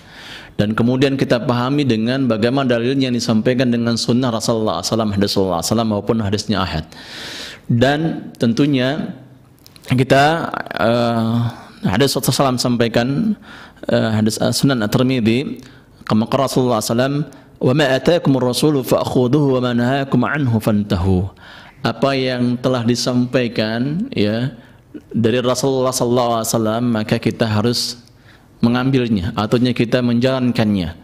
dan kemudian kita pahami dengan bagaimana dalilnya yang disampaikan dengan sunnah Rasulullah SAW, hadis Rasulullah maupun hadisnya ahad. Dan tentunya kita uh, hadis Rasulullah SAW sampaikan uh, hadis uh, Sunan At-Tirmidzi kama Rasulullah SAW wa ma ataakum ar-rasul fa'khudhuhu wa ma nahakum anhu fantahu apa yang telah disampaikan ya dari Rasulullah SAW maka kita harus mengambilnya ataunya kita menjalankannya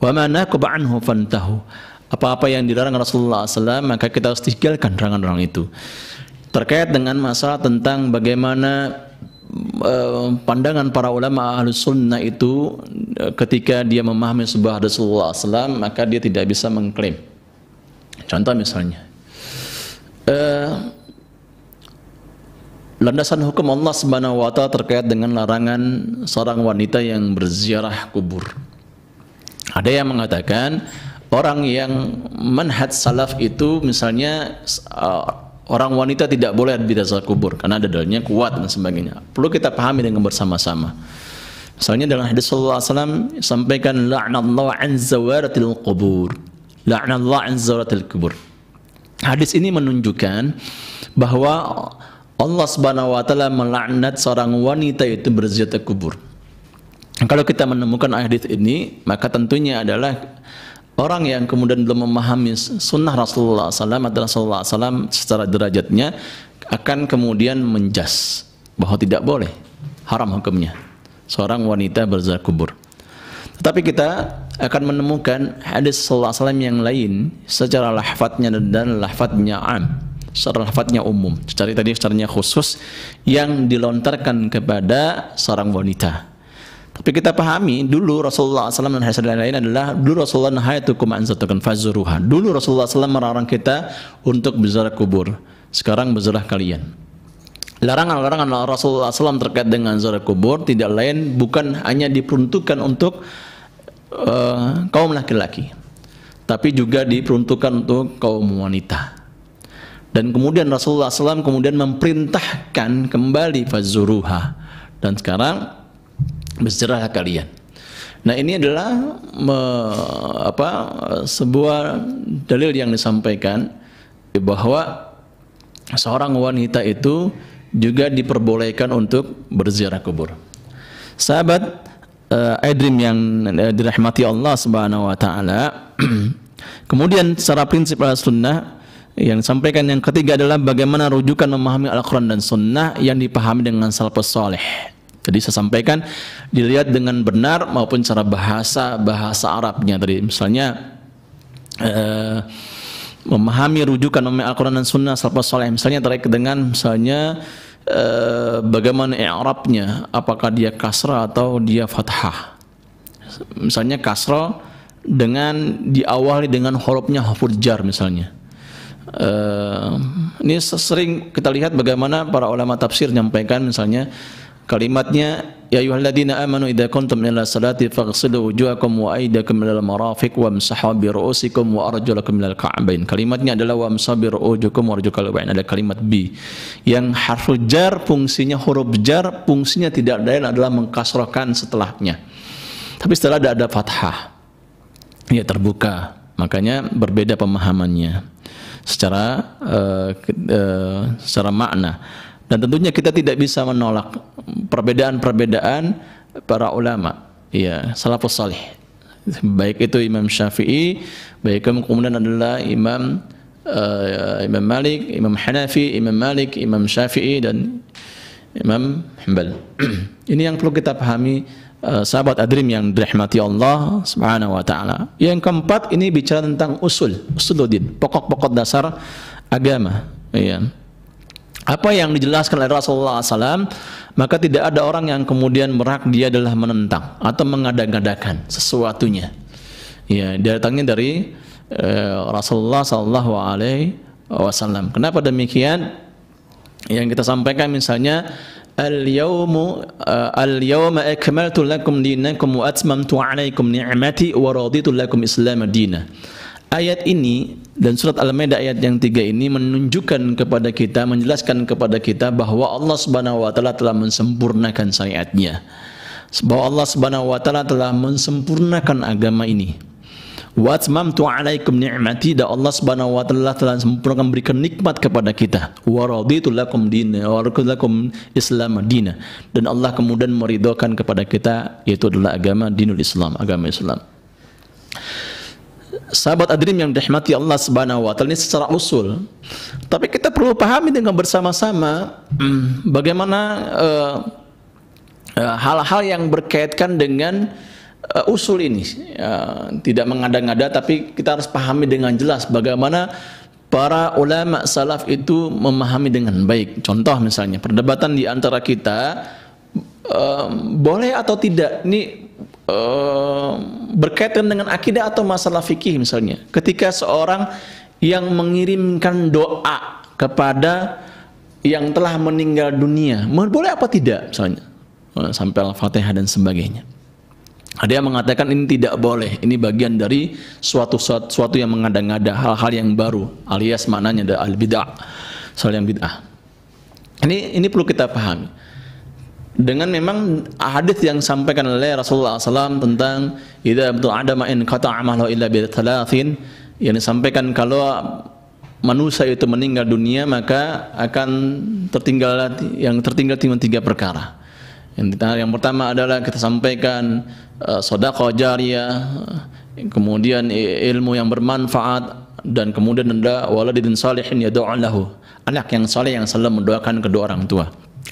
wa ma anhu fantahu apa-apa yang dilarang Rasulullah SAW maka kita harus tinggalkan larangan-larangan itu terkait dengan masalah tentang bagaimana eh, pandangan para ulama ahlu sunnah itu eh, ketika dia memahami sebuah Rasulullah SAW maka dia tidak bisa mengklaim contoh misalnya eh, landasan hukum Allah Subhanahu wa taala terkait dengan larangan seorang wanita yang berziarah kubur. Ada yang mengatakan orang yang menhad salaf itu misalnya uh, orang wanita tidak boleh berziarah kubur karena dadanya kuat dan sebagainya. Perlu kita pahami dengan bersama-sama. Misalnya dalam hadis alaihi wasallam sampaikan la'nallahu an zawaratil qubur. La'nallahu an zawaratil kubur. Hadis ini menunjukkan bahwa Allah Subhanahu wa taala melaknat seorang wanita itu berziat kubur. Kalau kita menemukan hadis ini, maka tentunya adalah orang yang kemudian belum memahami sunnah Rasulullah SAW atau Rasulullah SAW secara derajatnya akan kemudian menjas bahwa tidak boleh haram hukumnya seorang wanita berziat kubur. Tetapi kita akan menemukan hadis Rasulullah SAW yang lain secara lahfatnya dan lahfatnya am secara lafadznya umum secara tadi secaranya khusus yang dilontarkan kepada seorang wanita tapi kita pahami dulu Rasulullah SAW dan hadis lain adalah dulu Rasulullah nahayatukum an zatukan fazuruha. Dulu Rasulullah SAW melarang kita untuk berziarah kubur. Sekarang berziarah kalian. Larangan-larangan Rasulullah SAW terkait dengan ziarah kubur tidak lain bukan hanya diperuntukkan untuk uh, kaum laki-laki, tapi juga diperuntukkan untuk kaum wanita. Dan kemudian Rasulullah SAW kemudian memerintahkan kembali fazuruha. Dan sekarang berserah kalian. Nah ini adalah me, apa, sebuah dalil yang disampaikan bahwa seorang wanita itu juga diperbolehkan untuk berziarah kubur. Sahabat uh, eh, Edrim yang eh, dirahmati Allah Subhanahu wa taala. [CLEARS THROAT] Kemudian secara prinsip al-sunnah yang disampaikan yang ketiga adalah bagaimana rujukan memahami Al-Quran dan Sunnah yang dipahami dengan salafus soleh. Jadi saya sampaikan dilihat dengan benar maupun cara bahasa bahasa Arabnya tadi. Misalnya eh, memahami rujukan memahami Al-Quran dan Sunnah salafus soleh. Misalnya terkait dengan misalnya eh, bagaimana Arabnya. apakah dia kasrah atau dia fathah. Misalnya kasrah dengan diawali dengan hurufnya huruf jar misalnya uh, ini sering kita lihat bagaimana para ulama tafsir menyampaikan misalnya kalimatnya ya ayyuhalladzina amanu idza kuntum ila salati faghsilu wujuhakum wa aydakum ila marafiq wamsahu bi ru'usikum wa arjulakum ila ka'bain kalimatnya adalah wamsahu bi ru'ujukum wa arjulakum ila ada kalimat b yang harfu jar fungsinya huruf jar fungsinya tidak lain adalah mengkasrahkan setelahnya tapi setelah ada ada fathah ya terbuka makanya berbeda pemahamannya secara uh, uh, secara makna dan tentunya kita tidak bisa menolak perbedaan-perbedaan para ulama ya salafus salih baik itu Imam Syafi'i baik kemudian adalah Imam uh, Imam Malik Imam Hanafi Imam Malik Imam Syafi'i dan Imam Hanbal [CLEARS THROAT] ini yang perlu kita pahami Eh, sahabat adrim yang dirahmati Allah Subhanahu wa taala. Yang keempat ini bicara tentang usul, usuluddin, pokok-pokok dasar agama, ya. Apa yang dijelaskan oleh Rasulullah SAW, maka tidak ada orang yang kemudian merak dia adalah menentang atau mengada-ngadakan sesuatunya. Ya, datangnya dari eh, Rasulullah Sallallahu Alaihi Wasallam. Kenapa demikian? Yang kita sampaikan misalnya al-yawmu uh, al-yawma akmaltu lakum dinakum wa atmamtu 'alaikum ni'mati wa raditu lakum islam dina. Ayat ini dan surat Al-Maidah ayat yang tiga ini menunjukkan kepada kita, menjelaskan kepada kita bahwa Allah Subhanahu wa taala telah mensempurnakan syariatnya. Bahwa Allah Subhanahu wa taala telah mensempurnakan agama ini wa atmamtu alaikum ni'mati dan Allah Subhanahu wa taala telah sempurna memberikan nikmat kepada kita wa raditu lakum dina wa lakum islam dina dan Allah kemudian meridhakan kepada kita yaitu adalah agama dinul Islam agama Islam Sahabat Adrim yang dihormati Allah Subhanahu wa taala ini secara usul. Tapi kita perlu pahami dengan bersama-sama hmm, bagaimana eh, eh, hal-hal uh, uh, hal -hal yang berkaitan dengan uh, usul ini uh, tidak mengada-ngada tapi kita harus pahami dengan jelas bagaimana para ulama salaf itu memahami dengan baik. Contoh misalnya perdebatan di antara kita uh, boleh atau tidak ini uh, berkaitan dengan akidah atau masalah fikih misalnya. Ketika seorang yang mengirimkan doa kepada yang telah meninggal dunia, boleh apa tidak misalnya sampai al-fatihah dan sebagainya ada yang mengatakan ini tidak boleh, ini bagian dari suatu suatu, suatu yang mengada-ngada, hal-hal yang baru, alias maknanya ada al bid'ah, soal yang bid'ah. Ini ini perlu kita pahami. Dengan memang hadis yang disampaikan oleh Rasulullah SAW tentang idza betul ada ma'in kata amalu illa bi yang disampaikan kalau manusia itu meninggal dunia maka akan tertinggal yang tertinggal cuma tiga perkara yang pertama adalah kita sampaikan uh, eh, sodako jariah, kemudian ilmu yang bermanfaat dan kemudian wala waladin salihin ya lahu. Anak yang saleh yang selalu mendoakan kedua orang tua.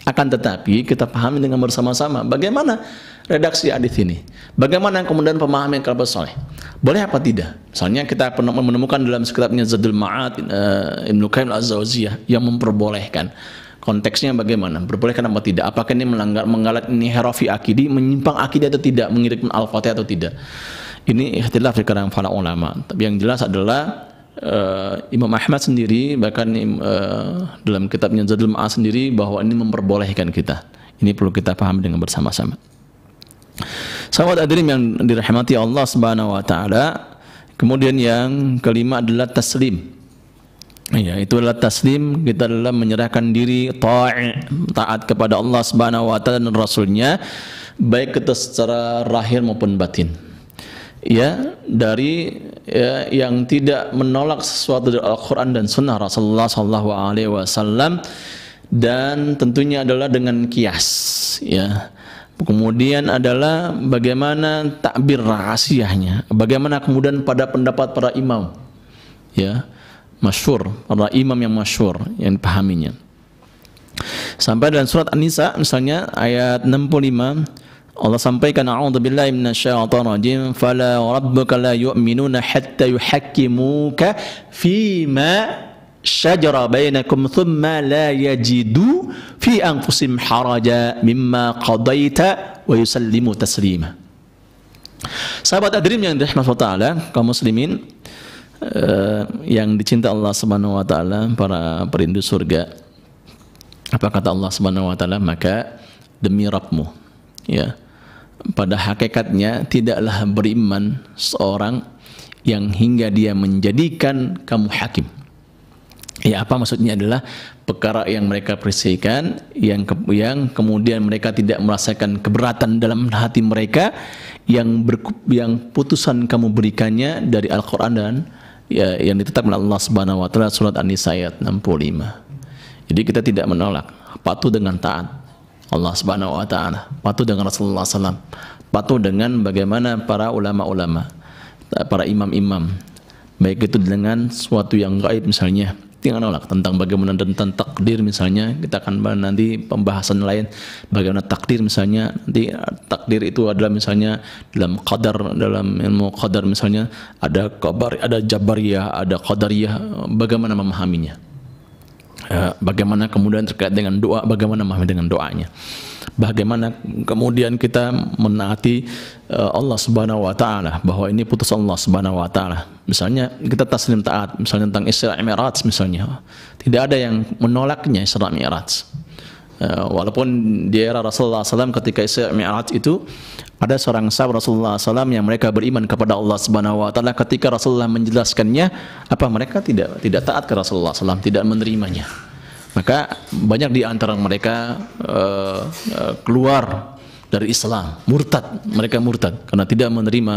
Akan tetapi kita pahami dengan bersama-sama bagaimana redaksi hadis ini. Bagaimana kemudian pemahaman kerabat salih Boleh apa tidak? Misalnya kita pernah menemukan dalam kitabnya Zadul Ma'ad uh, Ibnu Qayyim al-Zawziyah yang memperbolehkan konteksnya bagaimana? Berbolehkan apa tidak? Apakah ini melanggar menggalat ini herofi akidi, menyimpang akidah atau tidak, mengirim al-fatihah atau tidak? Ini ikhtilaf di kalangan para ulama. Tapi yang jelas adalah uh, Imam Ahmad sendiri bahkan uh, dalam kitabnya Zadul Ma'ad sendiri bahwa ini memperbolehkan kita. Ini perlu kita pahami dengan bersama-sama. Sahabat hadirin yang dirahmati Allah Subhanahu wa taala, kemudian yang kelima adalah taslim. Ya, itu adalah taslim kita adalah menyerahkan diri taat kepada Allah Subhanahu wa taala dan rasulnya baik itu secara rahir maupun batin. Ya, dari ya, yang tidak menolak sesuatu dari Al-Qur'an dan Sunnah Rasulullah sallallahu alaihi wasallam dan tentunya adalah dengan kias ya. Kemudian adalah bagaimana takbir rahasianya, bagaimana kemudian pada pendapat para imam. Ya masyur adalah imam yang masyur yang pahaminya sampai dalam surat An-Nisa misalnya ayat 65 Allah sampaikan a'udzu billahi minasyaitonir rajim fala rabbuka la yu'minuna hatta fi fima syajara bainakum thumma la yajidu fi anfusim haraja mimma qadaita wa yusallimu taslima Sahabat Adrim yang dirahmati Allah kaum muslimin Eh, yang dicinta Allah Subhanahu wa taala para perindu surga. Apa kata Allah Subhanahu wa taala? Maka demi Rabbmu. Ya. Pada hakikatnya tidaklah beriman seorang yang hingga dia menjadikan kamu hakim. Ya apa maksudnya adalah perkara yang mereka perisikan yang ke, yang kemudian mereka tidak merasakan keberatan dalam hati mereka yang ber, yang putusan kamu berikannya dari Al-Qur'an dan ya yang ditetapkan Allah Subhanahu wa taala surat An-Nisa ayat 65. Jadi kita tidak menolak, patuh dengan taat Allah Subhanahu wa taala, patuh dengan Rasulullah SAW, patuh dengan bagaimana para ulama-ulama, para imam-imam, baik itu dengan suatu yang gaib misalnya tinggal nolak tentang bagaimana tentang takdir misalnya kita akan nanti pembahasan lain bagaimana takdir misalnya nanti takdir itu adalah misalnya dalam qadar dalam ilmu qadar misalnya ada kabar ada jabariyah ada qadariyah bagaimana memahaminya eh, bagaimana kemudian terkait dengan doa bagaimana memahami dengan doanya bagaimana kemudian kita menaati eh, Allah Subhanahu wa taala bahwa ini putus Allah Subhanahu wa taala. Misalnya kita taslim taat, misalnya tentang Isra Mi'raj misalnya. Tidak ada yang menolaknya Isra Mi'raj. Eh, walaupun di era Rasulullah SAW ketika Isra Mi'raj itu ada seorang sahabat Rasulullah SAW yang mereka beriman kepada Allah Subhanahu Wa Taala ketika Rasulullah menjelaskannya apa mereka tidak tidak taat ke Rasulullah SAW tidak menerimanya maka banyak di antara mereka uh, keluar dari Islam, murtad, mereka murtad karena tidak menerima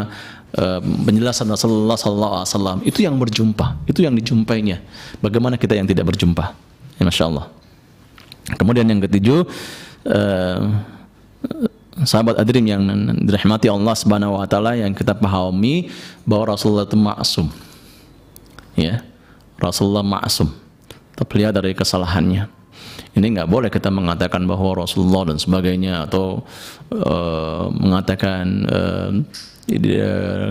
uh, penjelasan Rasulullah sallallahu alaihi wasallam. Itu yang berjumpa, itu yang dijumpainya. Bagaimana kita yang tidak berjumpa? Ya Masya Allah. Kemudian yang ketujuh uh, sahabat adrim yang dirahmati Allah Subhanahu wa taala yang kita pahami bahwa Rasulullah itu maksum. Ya. Rasulullah maksum. Terlihat dari kesalahannya. Ini nggak boleh kita mengatakan bahwa Rasulullah dan sebagainya atau uh, mengatakan uh,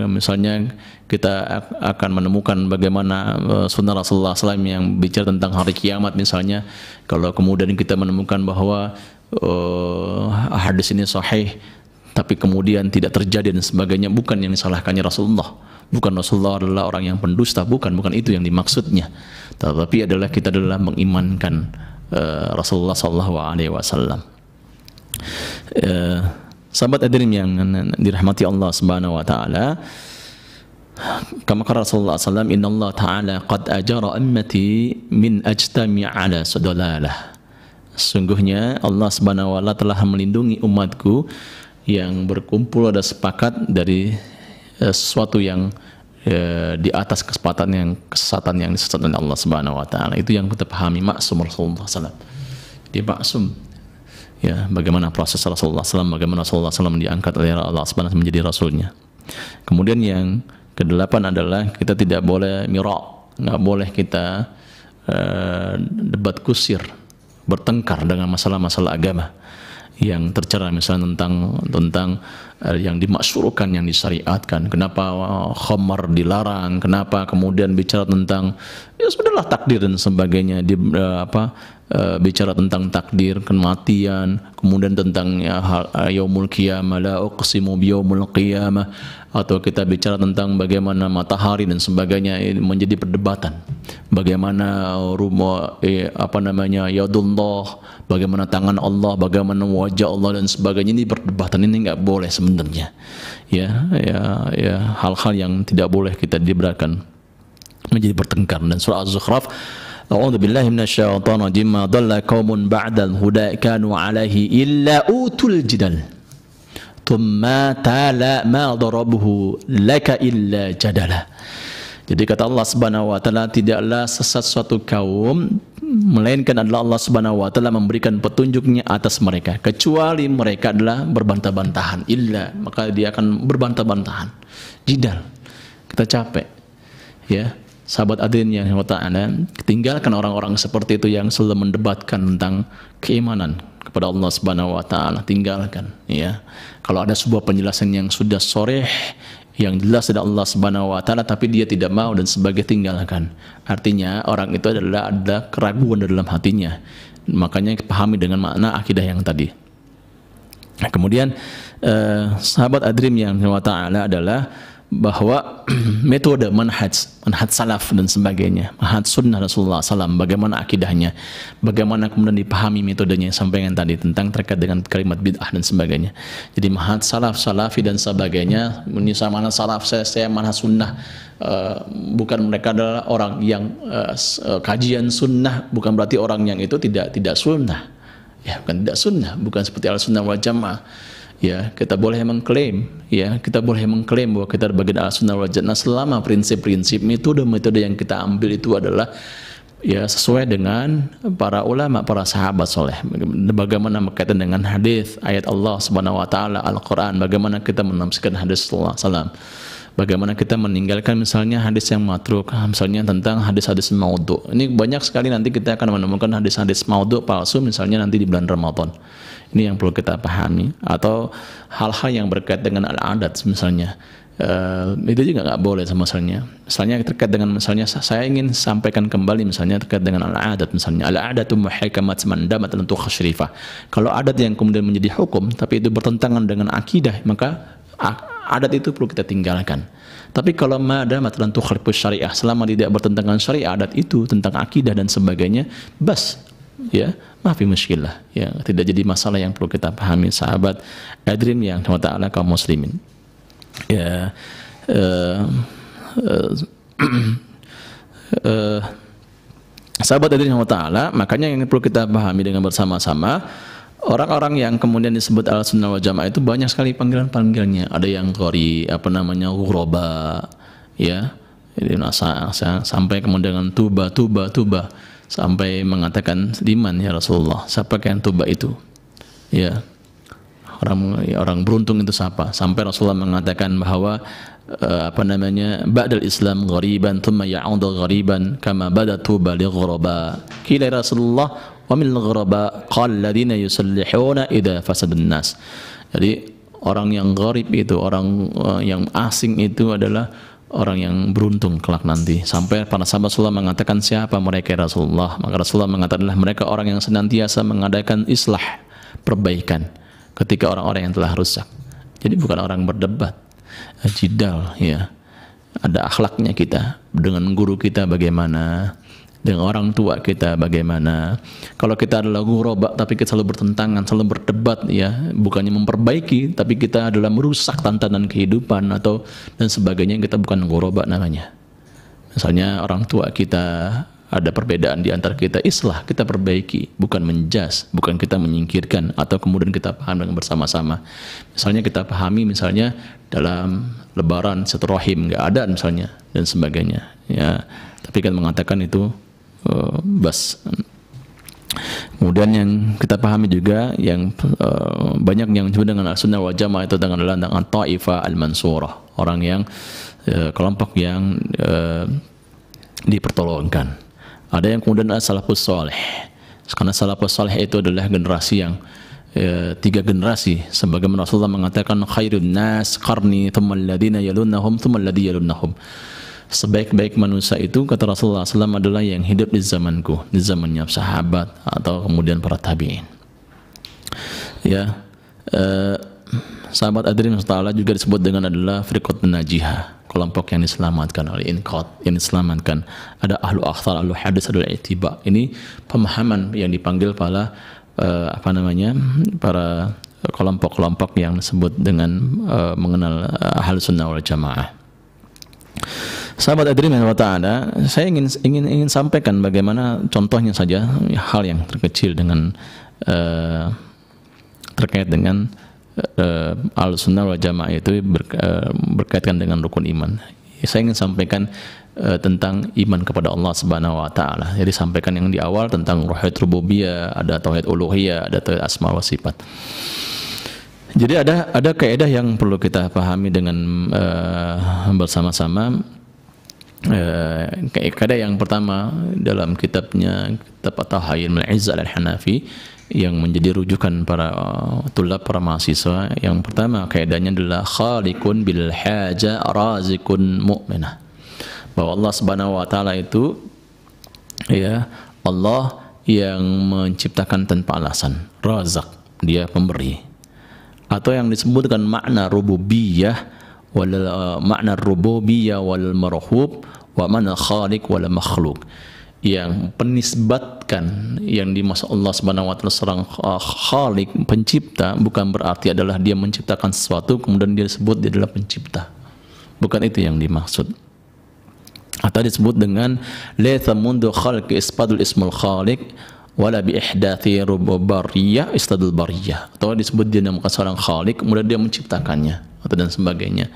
misalnya kita akan menemukan bagaimana eh, sunnah Rasulullah SAW yang bicara tentang hari kiamat misalnya kalau kemudian kita menemukan bahwa uh, hadis ini sahih tapi kemudian tidak terjadi dan sebagainya bukan yang disalahkannya Rasulullah bukan Rasulullah adalah orang yang pendusta bukan bukan itu yang dimaksudnya tetapi adalah kita adalah mengimankan uh, Rasulullah Shallallahu Alaihi Wasallam. Eh, sahabat hadirin yang dirahmati Allah Subhanahu Wa Taala. كما قال رسول الله صلى الله عليه وسلم إن الله تعالى قد أجر أمتي Sungguhnya Allah Subhanahu wa taala telah melindungi umatku yang berkumpul dan sepakat dari eh, sesuatu yang ya, di atas kesempatan yang kesesatan yang oleh Allah Subhanahu wa taala. Itu yang kita pahami maksum Rasulullah SAW. Dia maksum. Ya, bagaimana proses Rasulullah SAW, bagaimana Rasulullah SAW diangkat oleh Allah Subhanahu menjadi rasulnya. Kemudian yang kedelapan adalah kita tidak boleh mirok, nggak boleh kita uh, debat kusir, bertengkar dengan masalah-masalah agama yang tercerah misalnya tentang tentang eh, yang dimaksurkan yang disyariatkan kenapa eh, khamar dilarang kenapa kemudian bicara tentang ya sudahlah takdir dan sebagainya di eh, apa bicara tentang takdir kematian kemudian tentang ya, hal, yaumul qiyamah la uqsimu biyaumul qiyamah atau kita bicara tentang bagaimana matahari dan sebagainya menjadi perdebatan bagaimana uh, rumah eh, apa namanya yaudullah bagaimana tangan Allah bagaimana wajah Allah dan sebagainya ini perdebatan ini nggak boleh sebenarnya ya ya ya hal-hal yang tidak boleh kita diberatkan menjadi pertengkaran dan surah az-zukhraf أعوذ بالله من الشيطان الرجيم ما ضل قوم بعد الهدى كانوا illa utul أوتوا thumma tala ma darabuhu laka illa jadala. Jadi kata Allah Subhanahu wa taala tidaklah sesat suatu kaum melainkan adalah Allah Subhanahu wa taala memberikan petunjuknya atas mereka kecuali mereka adalah berbantah-bantahan illa maka dia akan berbantah-bantahan jidal kita capek ya sahabat adin yang ta'ala tinggalkan orang-orang seperti itu yang selalu mendebatkan tentang keimanan kepada Allah Subhanahu wa taala tinggalkan ya kalau ada sebuah penjelasan yang sudah sore yang jelas ada Allah Subhanahu wa taala tapi dia tidak mau dan sebagai tinggalkan artinya orang itu adalah ada keraguan dalam hatinya makanya pahami dengan makna akidah yang tadi nah, kemudian eh, sahabat adrim yang wa taala adalah bahwa [CLEARS THROAT] metode manhaj, manhaj salaf dan sebagainya, manhaj sunnah Rasulullah SAW, bagaimana akidahnya, bagaimana kemudian dipahami metodenya yang sampaikan tadi tentang terkait dengan kalimat bid'ah dan sebagainya. Jadi manhaj salaf, salafi dan sebagainya, ini mana salaf, saya, saya manhaj sunnah, eh, bukan mereka adalah orang yang eh, eh, kajian sunnah, bukan berarti orang yang itu tidak tidak sunnah. Ya, bukan tidak sunnah, bukan seperti al-sunnah wal jamaah ya kita boleh mengklaim ya kita boleh mengklaim bahwa kita bagian al sunnah wal jannah selama prinsip-prinsip metode metode yang kita ambil itu adalah ya sesuai dengan para ulama para sahabat soleh bagaimana berkaitan dengan hadis ayat Allah subhanahu wa taala Al Quran bagaimana kita menafsirkan hadis salam bagaimana kita meninggalkan misalnya hadis yang matruk, misalnya tentang hadis-hadis maudhu. Ini banyak sekali nanti kita akan menemukan hadis-hadis maudhu palsu misalnya nanti di bulan Ramadan. Ini yang perlu kita pahami. Atau hal-hal yang berkait dengan al-adat misalnya. Uh, itu juga nggak boleh sama misalnya. Misalnya terkait dengan misalnya saya ingin sampaikan kembali misalnya terkait dengan al-adat misalnya al-adatu adat muhaikamat semandamat untuk khasyrifah. Kalau adat yang kemudian menjadi hukum tapi itu bertentangan dengan akidah maka adat itu perlu kita tinggalkan. Tapi kalau ada matlan tuh syariah, selama tidak bertentangan syariah adat itu tentang akidah dan sebagainya, bas ya mafi muskilah ya tidak jadi masalah yang perlu kita pahami sahabat adrim yang Allah taala kaum muslimin ya uh, uh, uh, sahabat adrim Allah taala makanya yang perlu kita pahami dengan bersama-sama orang-orang yang kemudian disebut al sunnah wal jamaah itu banyak sekali panggilan-panggilannya ada yang kori apa namanya uroba ya jadi nah, sampai kemudian dengan tuba tuba tuba sampai mengatakan liman ya Rasulullah siapa yang tuba itu ya orang ya, orang beruntung itu siapa sampai Rasulullah mengatakan bahwa uh, apa namanya ba'dal Islam ghariban thumma ya'udu ghariban kama bada tuba li ghuraba kila Rasulullah wa min ghuraba qal ladina yusallihuna idza fasadun nas jadi orang yang gharib itu orang uh, yang asing itu adalah orang yang beruntung kelak nanti. Sampai para sahabat Rasulullah mengatakan siapa mereka ya Rasulullah. Maka Rasulullah mengatakanlah mereka orang yang senantiasa mengadakan islah, perbaikan ketika orang-orang yang telah rusak. Jadi bukan orang berdebat, jidal ya. Ada akhlaknya kita dengan guru kita bagaimana, dengan orang tua kita bagaimana. Kalau kita adalah gurobak tapi kita selalu bertentangan, selalu berdebat ya, bukannya memperbaiki tapi kita adalah merusak tantangan kehidupan atau dan sebagainya kita bukan gurobak namanya. Misalnya orang tua kita ada perbedaan di antara kita, islah kita perbaiki, bukan menjas, bukan kita menyingkirkan atau kemudian kita paham dengan bersama-sama. Misalnya kita pahami misalnya dalam lebaran seterohim nggak ada misalnya dan sebagainya. Ya, tapi kan mengatakan itu uh, bus. Kemudian yang kita pahami juga yang uh, banyak yang disebut dengan sunnah wal jamaah itu dengan dengan Taifah al-Mansurah, orang yang uh, kelompok yang uh, dipertolongkan. Ada yang kemudian adalah salafus saleh. Karena salafus saleh itu adalah generasi yang e, tiga generasi sebagaimana Rasulullah mengatakan khairun nas qarni thumma alladziina yalunnahum thumma alladziina yalunnahum sebaik-baik manusia itu kata Rasulullah SAW adalah yang hidup di zamanku, di zamannya sahabat atau kemudian para tabiin. Ya, eh, sahabat Adrim Ta'ala juga disebut dengan adalah frikot najihah kelompok yang diselamatkan oleh inkot yang diselamatkan ada ahlu akhtar ahlu hadis ahlu itiba ini pemahaman yang dipanggil pada eh, apa namanya para kelompok-kelompok yang disebut dengan uh, mengenal uh, eh, hal sunnah wal jamaah Sahabat Adrimin wa taala, saya ingin ingin ingin sampaikan bagaimana contohnya saja hal yang terkecil dengan uh, terkait dengan uh, eh, al sunnah wal jamaah itu ber, uh, eh, berkaitan dengan rukun iman. Saya ingin sampaikan uh, tentang iman kepada Allah Subhanahu wa taala. Jadi sampaikan yang di awal tentang tauhid rububiyah, ada tauhid uluhiyah, ada tauhid asma wa sifat. Jadi ada ada kaidah yang perlu kita pahami dengan uh, bersama-sama. Uh, eh, kaidah yang pertama dalam kitabnya kitab Tahayyul tahayyin al hanafi yang menjadi rujukan para eh, tulab para mahasiswa yang pertama kaidahnya adalah khaliqun bil haja razikun mu'minah bahwa Allah Subhanahu wa taala itu ya Allah yang menciptakan tanpa alasan razak dia pemberi atau yang disebutkan makna rububiyah wal eh, makna rububiyah wal marhub wa mana khaliq wal makhluk yang penisbatkan yang dimaksud Allah Subhanahu wa taala seorang eh, khalik pencipta bukan berarti adalah dia menciptakan sesuatu kemudian dia disebut dia adalah pencipta. Bukan itu yang dimaksud. Atau disebut dengan laitha mundu khalqi ispadul ismul khalik wala bi ihdathi rububariyah istadul bariyah atau disebut dia namakan seorang khalik kemudian dia menciptakannya atau dan sebagainya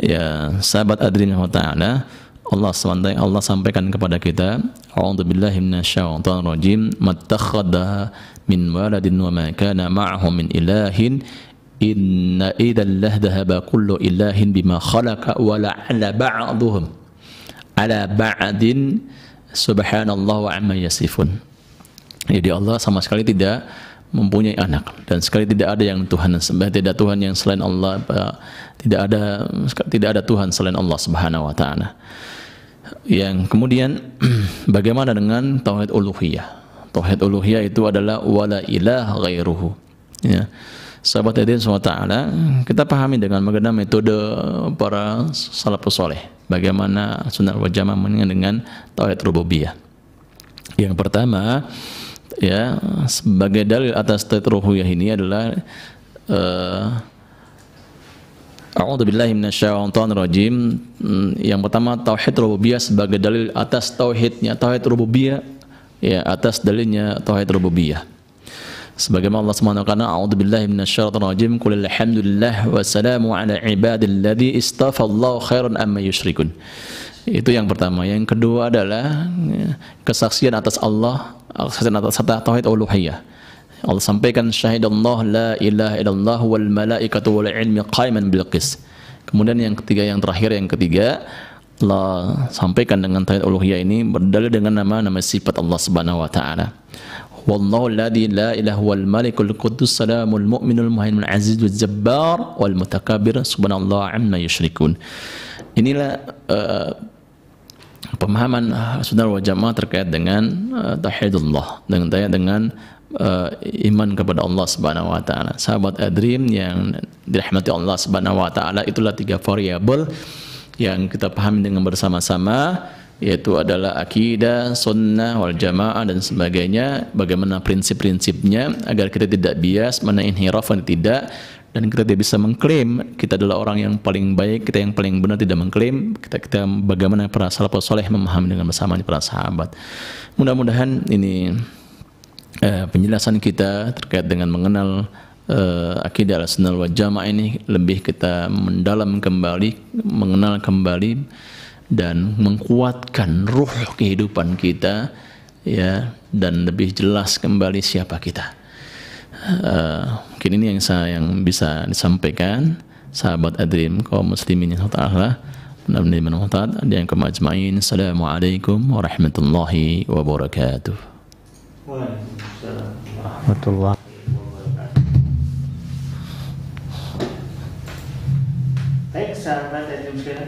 ya sahabat adrin wa ta'ala Allah SWT Allah sampaikan kepada kita A'udzubillahi minasyaitonir rajim mattakhadha min waladin wa ma kana ma'ahu min ilahin inna idzal lahdahaba kullu ilahin bima khalaqa wa la'ala ba'dhum ala ba'adin subhanallah wa amma yasifun jadi Allah sama sekali tidak mempunyai anak dan sekali tidak ada yang Tuhan sembah tidak Tuhan yang selain Allah tidak ada tidak ada Tuhan selain Allah Subhanahu wa taala. Yang kemudian [CLEARS THROAT] bagaimana dengan tauhid uluhiyah? Tauhid uluhiyah itu adalah wala ilaha ghairuhu. Ya. Sahabat Adin SWT, kita pahami dengan mengenai metode para salafus soleh. Bagaimana sunnah wal jamaah dengan tauhid rububiyah. Yang pertama, ya sebagai dalil atas tatruhiyah ini adalah uh, A'udzu billahi rajim. Hmm, yang pertama tauhid rububiyah sebagai dalil atas tauhidnya tauhid rububiyah ya atas dalilnya tauhid rububiyah. Sebagaimana Allah Subhanahu wa taala a'udzu billahi minasyaitonir rajim qul alhamdulillah salamu ala ibadilladzi Allah khairan amma yusyrikun. Itu yang pertama. Yang kedua adalah eh, kesaksian atas Allah, kesaksian atas tauhid uluhiyah. Allah sampaikan syahid Allah la ilaha illallah wal malaikatu wal ilmi qaiman bil qis. Kemudian yang ketiga yang terakhir yang ketiga Allah sampaikan dengan tauhid uluhiyah ini berdalil dengan nama-nama sifat Allah Subhanahu wa taala. Wallahu alladhi wal malikul quddus salamul mu'minul muhaimin azizul jabbar wal mutakabbir subhanallah amma yushrikun. Inilah uh, pemahaman eh, sunnah wal jamaah terkait dengan uh, tauhidullah dengan dengan uh, iman kepada Allah Subhanahu wa taala. Sahabat Adrim yang dirahmati Allah Subhanahu wa taala itulah tiga variabel yang kita pahami dengan bersama-sama yaitu adalah akidah, sunnah, wal jamaah dan sebagainya, bagaimana prinsip-prinsipnya agar kita tidak bias, mana inhiraf dan tidak dan kita tidak bisa mengklaim kita adalah orang yang paling baik, kita yang paling benar tidak mengklaim. Kita kita bagaimana para salafus soleh memahami dengan bersama para sahabat. Mudah-mudahan ini eh, penjelasan kita terkait dengan mengenal eh, akidah al-sunnah wal jamaah ini lebih kita mendalam kembali, mengenal kembali dan mengkuatkan ruh kehidupan kita ya dan lebih jelas kembali siapa kita. Eh, mungkin ini yang saya yang bisa disampaikan sahabat adrim kaum muslimin yang ta'ala benar-benar taat dan kaum ajmain assalamualaikum warahmatullahi wabarakatuh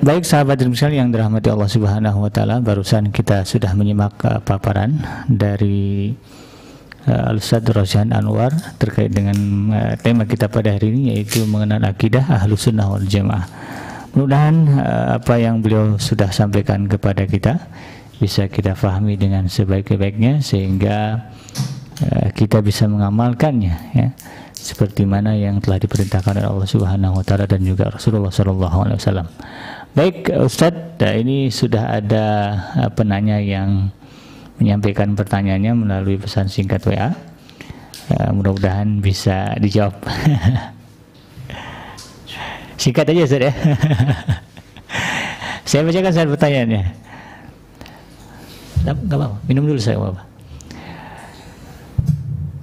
Baik sahabat dan muslim yang dirahmati Allah Subhanahu wa taala, barusan kita sudah menyimak eh, paparan dari Eh, Al-Ustaz Rosyan Anwar terkait dengan eh, tema kita pada hari ini yaitu mengenal akidah ahlu sunnah wal jamaah mudah-mudahan eh, apa yang beliau sudah sampaikan kepada kita bisa kita fahami dengan sebaik-baiknya sehingga kita bisa mengamalkannya ya seperti mana yang telah diperintahkan oleh Allah Subhanahu wa taala dan juga Rasulullah sallallahu alaihi wasallam. Baik Ustaz, ini sudah ada penanya yang menyampaikan pertanyaannya melalui pesan singkat WA. Uh, eh, mudah-mudahan bisa dijawab. [LAUGHS] singkat aja Ustaz ya. [LAUGHS] saya bacakan saat pertanyaannya. Gak apa-apa, minum dulu saya apa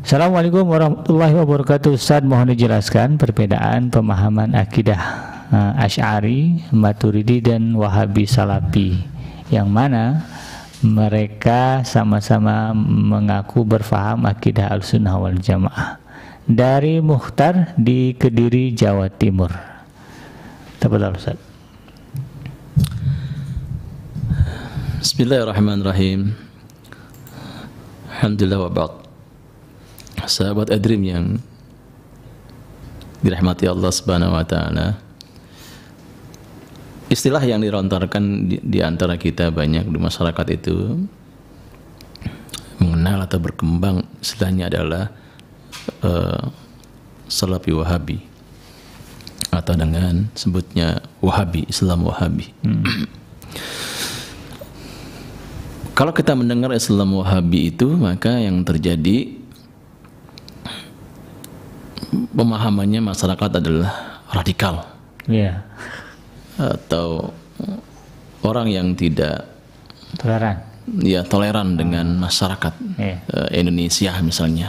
Assalamualaikum warahmatullahi wabarakatuh Ustaz mohon dijelaskan perbedaan pemahaman akidah uh, eh, Ash'ari, Maturidi dan Wahabi Salafi yang mana mereka sama-sama mengaku berfaham akidah al-sunnah wal jamaah dari Muhtar di Kediri, Jawa Timur. Tepatlah Ustaz. Bismillahirrahmanirrahim. Alhamdulillah wa ba'd. Sahabat Adrim yang dirahmati Allah Subhanahu wa taala istilah yang dirontorkan di, di antara kita banyak di masyarakat itu mengenal atau berkembang istilahnya adalah uh, salafi wahabi atau dengan sebutnya wahabi Islam wahabi hmm. kalau kita mendengar Islam wahabi itu maka yang terjadi pemahamannya masyarakat adalah radikal yeah atau orang yang tidak toleran ya toleran dengan masyarakat yeah. Iya. Indonesia misalnya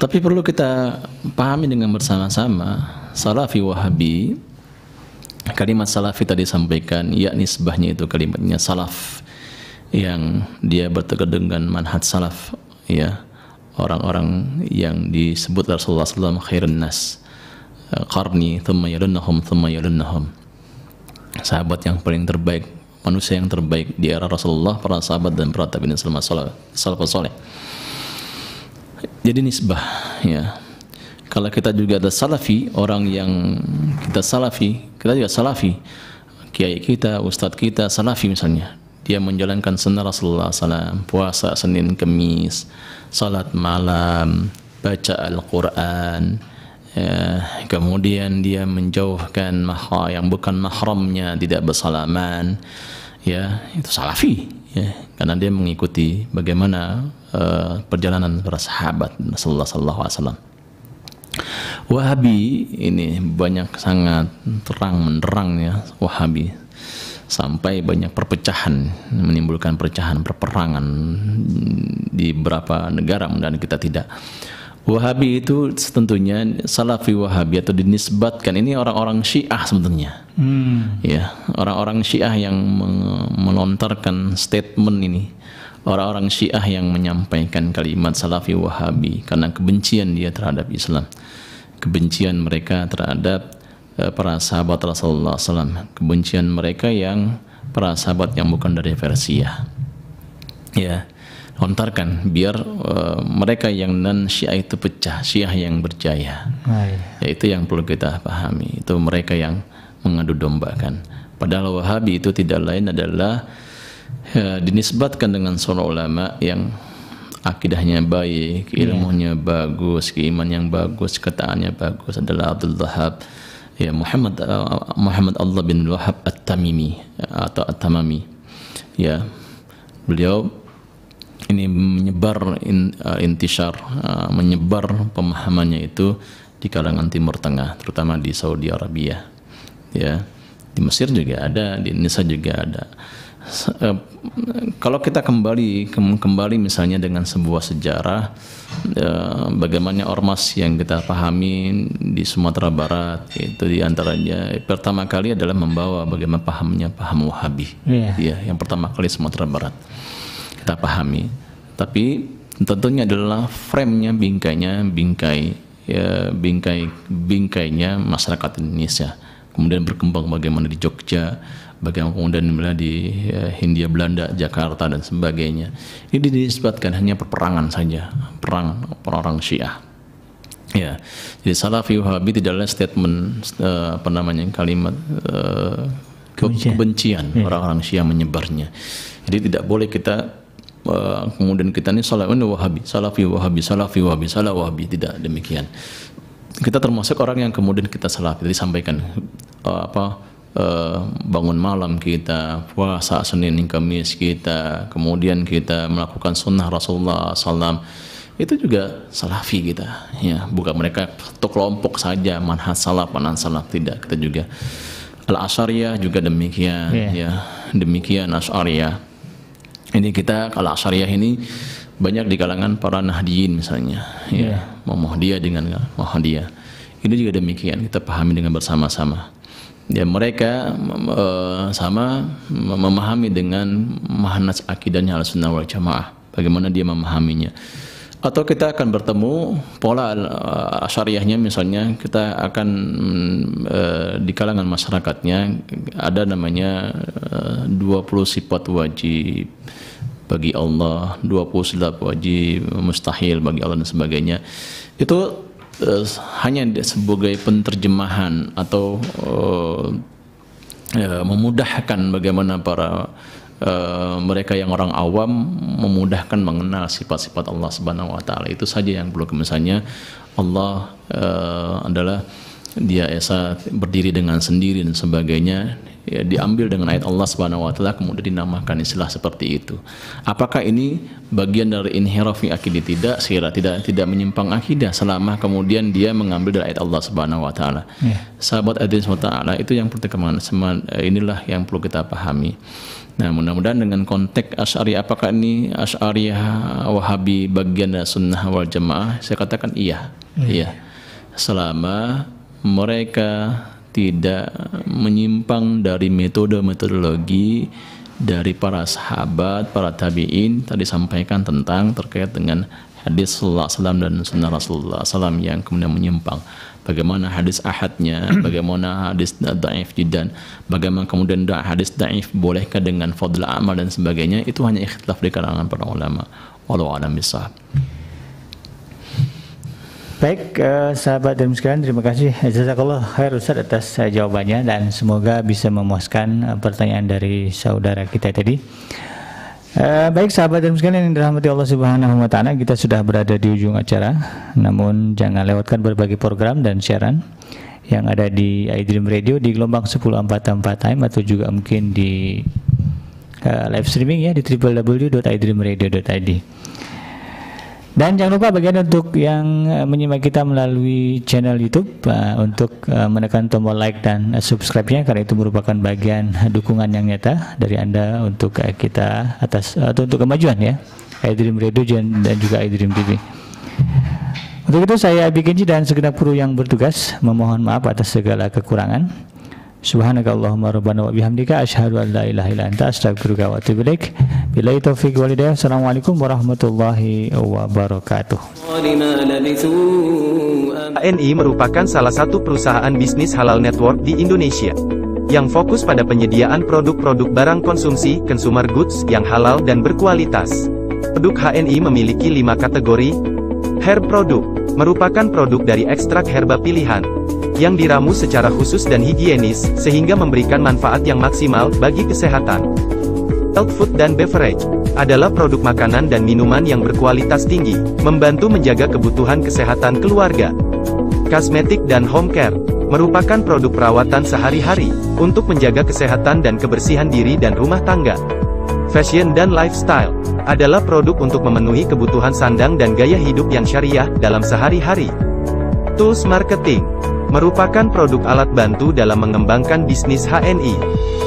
tapi perlu kita pahami dengan bersama-sama salafi wahabi kalimat salafi tadi sampaikan yakni sebahnya itu kalimatnya salaf yang dia bertegur dengan manhat salaf ya orang-orang yang disebut Rasulullah SAW khairun nas eh, qarni thumma yalunnahum thumma yalunnahum sahabat yang paling terbaik manusia yang terbaik di era Rasulullah para sahabat dan para tabiin salafus saleh jadi nisbah ya kalau kita juga ada salafi orang yang kita salafi kita juga salafi kiai kita ustadz kita salafi misalnya dia menjalankan sunnah Rasulullah SAW puasa Senin Kemis salat malam baca Al-Quran ya, kemudian dia menjauhkan mahram yang bukan mahramnya tidak bersalaman ya itu salafi ya karena dia mengikuti bagaimana uh, perjalanan para sahabat Rasulullah sallallahu alaihi wasallam Wahabi ini banyak sangat terang menerangnya ya Wahabi sampai banyak perpecahan menimbulkan perpecahan perperangan di beberapa negara mudah kita tidak Wahabi itu tentunya Salafi Wahabi atau dinisbatkan ini orang-orang Syiah sebetulnya, Hmm. Ya, orang-orang Syiah yang melontarkan statement ini. Orang-orang Syiah yang menyampaikan kalimat Salafi Wahabi karena kebencian dia terhadap Islam. Kebencian mereka terhadap eh, para sahabat Rasulullah SAW. Kebencian mereka yang para sahabat yang bukan dari Persia. Ya lontarkan biar uh, mereka yang non Syiah itu pecah, Syiah yang berjaya. Nah, Yaitu ya, yang perlu kita pahami. Itu mereka yang mengadu domba kan Padahal Wahabi itu tidak lain adalah uh, dinisbatkan dengan seorang ulama yang akidahnya baik, iya. ilmunya yeah. bagus, keiman yang bagus, ketaannya bagus adalah Abdul Wahab ya Muhammad uh, Muhammad Allah bin Wahab At-Tamimi atau At-Tamami. Ya. Beliau ini menyebar in, uh, eh, intisar uh, eh, menyebar pemahamannya itu di kalangan Timur Tengah terutama di Saudi Arabia ya di Mesir juga ada di Indonesia juga ada uh, kalau kita kembali kembali misalnya dengan sebuah sejarah uh, bagaimana ormas yang kita pahami di Sumatera Barat itu diantaranya pertama kali adalah membawa bagaimana pahamnya paham Wahabi yeah. ya iya, yang pertama kali Sumatera Barat kita pahami. Tapi tentunya adalah framenya, bingkainya, bingkai ya, bingkai bingkainya masyarakat Indonesia. Kemudian berkembang bagaimana di Jogja, bagaimana kemudian di ya, Hindia Belanda, Jakarta dan sebagainya. Ini disebutkan hanya perperangan saja, perang orang-orang Syiah. Ya, jadi salafi Wahabi tidaklah statement uh, apa namanya kalimat uh, kebencian ya. orang-orang Syiah menyebarnya. Jadi tidak boleh kita Eh, kemudian kita ini ini wahabi, salafi wahabi, salafi wahabi, salah wahabi tidak demikian. Kita termasuk orang yang kemudian kita salafi tadi sampaikan uh, eh, apa eh, bangun malam kita, puasa Senin hingga Kamis kita, kemudian kita melakukan sunnah Rasulullah SAW itu juga salafi kita ya bukan mereka satu kelompok saja manhaj salaf manhaj salaf tidak kita juga al asharia juga demikian yeah. ya demikian asharia ini kita kalau asyariah ini banyak di kalangan para nahdiyin misalnya ya yeah. Iya. Muhammadiyah dengan Muhammadiyah ini juga demikian kita pahami dengan bersama-sama ya mereka e, sama memahami dengan mahnas akidahnya al sunnah wal jamaah bagaimana dia memahaminya atau kita akan bertemu pola eh, syariahnya misalnya kita akan e, di kalangan masyarakatnya ada namanya e, eh, 20 sifat wajib bagi Allah, 20 sifat wajib mustahil bagi Allah dan sebagainya. Itu e, hanya sebagai penterjemahan atau e, memudahkan bagaimana para e, mereka yang orang awam memudahkan mengenal sifat-sifat Allah Subhanahu wa taala. Itu saja yang perlu misalnya Allah e, adalah dia esa berdiri dengan sendiri dan sebagainya ya, diambil dengan ayat Allah Subhanahu wa taala kemudian dinamakan istilah seperti itu. Apakah ini bagian dari inhirafi akidah tidak? sehingga tidak tidak menyimpang akidah selama kemudian dia mengambil dari ayat Allah Subhanahu wa taala. Yeah. Sahabat wa taala itu yang perlu eh, inilah yang perlu kita pahami Nah mudah-mudahan dengan konteks Ash'ari apakah ini Asy'ari Wahabi bagian dari sunnah wal jamaah saya katakan iya hmm. iya selama mereka tidak menyimpang dari metode metodologi dari para sahabat para tabiin tadi sampaikan tentang terkait dengan hadis Rasulullah SAW dan sunnah Rasulullah SAW yang kemudian menyimpang bagaimana hadis ahadnya, [CLEARS THROAT] bagaimana hadis da'if dan bagaimana kemudian da hadis da'if bolehkah dengan fadl amal dan sebagainya, itu hanya ikhtilaf di kalangan para ulama. Walau alam bisawab. Baik, eh, sahabat dan sekalian, terima kasih. Jazakallah khair Ustaz atas eh, jawabannya dan semoga bisa memuaskan eh, pertanyaan dari saudara kita tadi. Eh, baik sahabat dan sekalian yang dirahmati Allah Subhanahu wa taala, kita sudah berada di ujung acara. Namun jangan lewatkan berbagai program dan siaran yang ada di iDream Radio di gelombang 1044 time atau juga mungkin di uh, live streaming ya di www.idreamradio.id. Dan jangan lupa bagian untuk yang eh, menyimak kita melalui channel YouTube uh, untuk uh, menekan tombol like dan uh, subscribe-nya karena itu merupakan bagian dukungan yang nyata dari Anda untuk uh, kita atas atau untuk kemajuan ya. iDream Radio dan juga iDream TV. Untuk itu saya bikin dan segenap kru yang bertugas memohon maaf atas segala kekurangan. Subhanakallahumma rabbana wa bihamdika asyhadu an la ilaha illa anta astaghfiruka wa atubu ilaik. Billahi taufiq wal hidayah. Assalamualaikum warahmatullahi wabarakatuh. ANI merupakan salah satu perusahaan bisnis halal network di Indonesia yang fokus pada penyediaan produk-produk barang konsumsi (consumer goods) yang halal dan berkualitas. Produk HNI memiliki lima kategori. Hair produk merupakan produk dari ekstrak herba pilihan yang diramu secara khusus dan higienis, sehingga memberikan manfaat yang maksimal bagi kesehatan. Health food dan beverage adalah produk makanan dan minuman yang berkualitas tinggi, membantu menjaga kebutuhan kesehatan keluarga. Kosmetik dan home care merupakan produk perawatan sehari-hari untuk menjaga kesehatan dan kebersihan diri dan rumah tangga. Fashion dan lifestyle adalah produk untuk memenuhi kebutuhan sandang dan gaya hidup yang syariah dalam sehari-hari. Tools marketing merupakan produk alat bantu dalam mengembangkan bisnis HNI.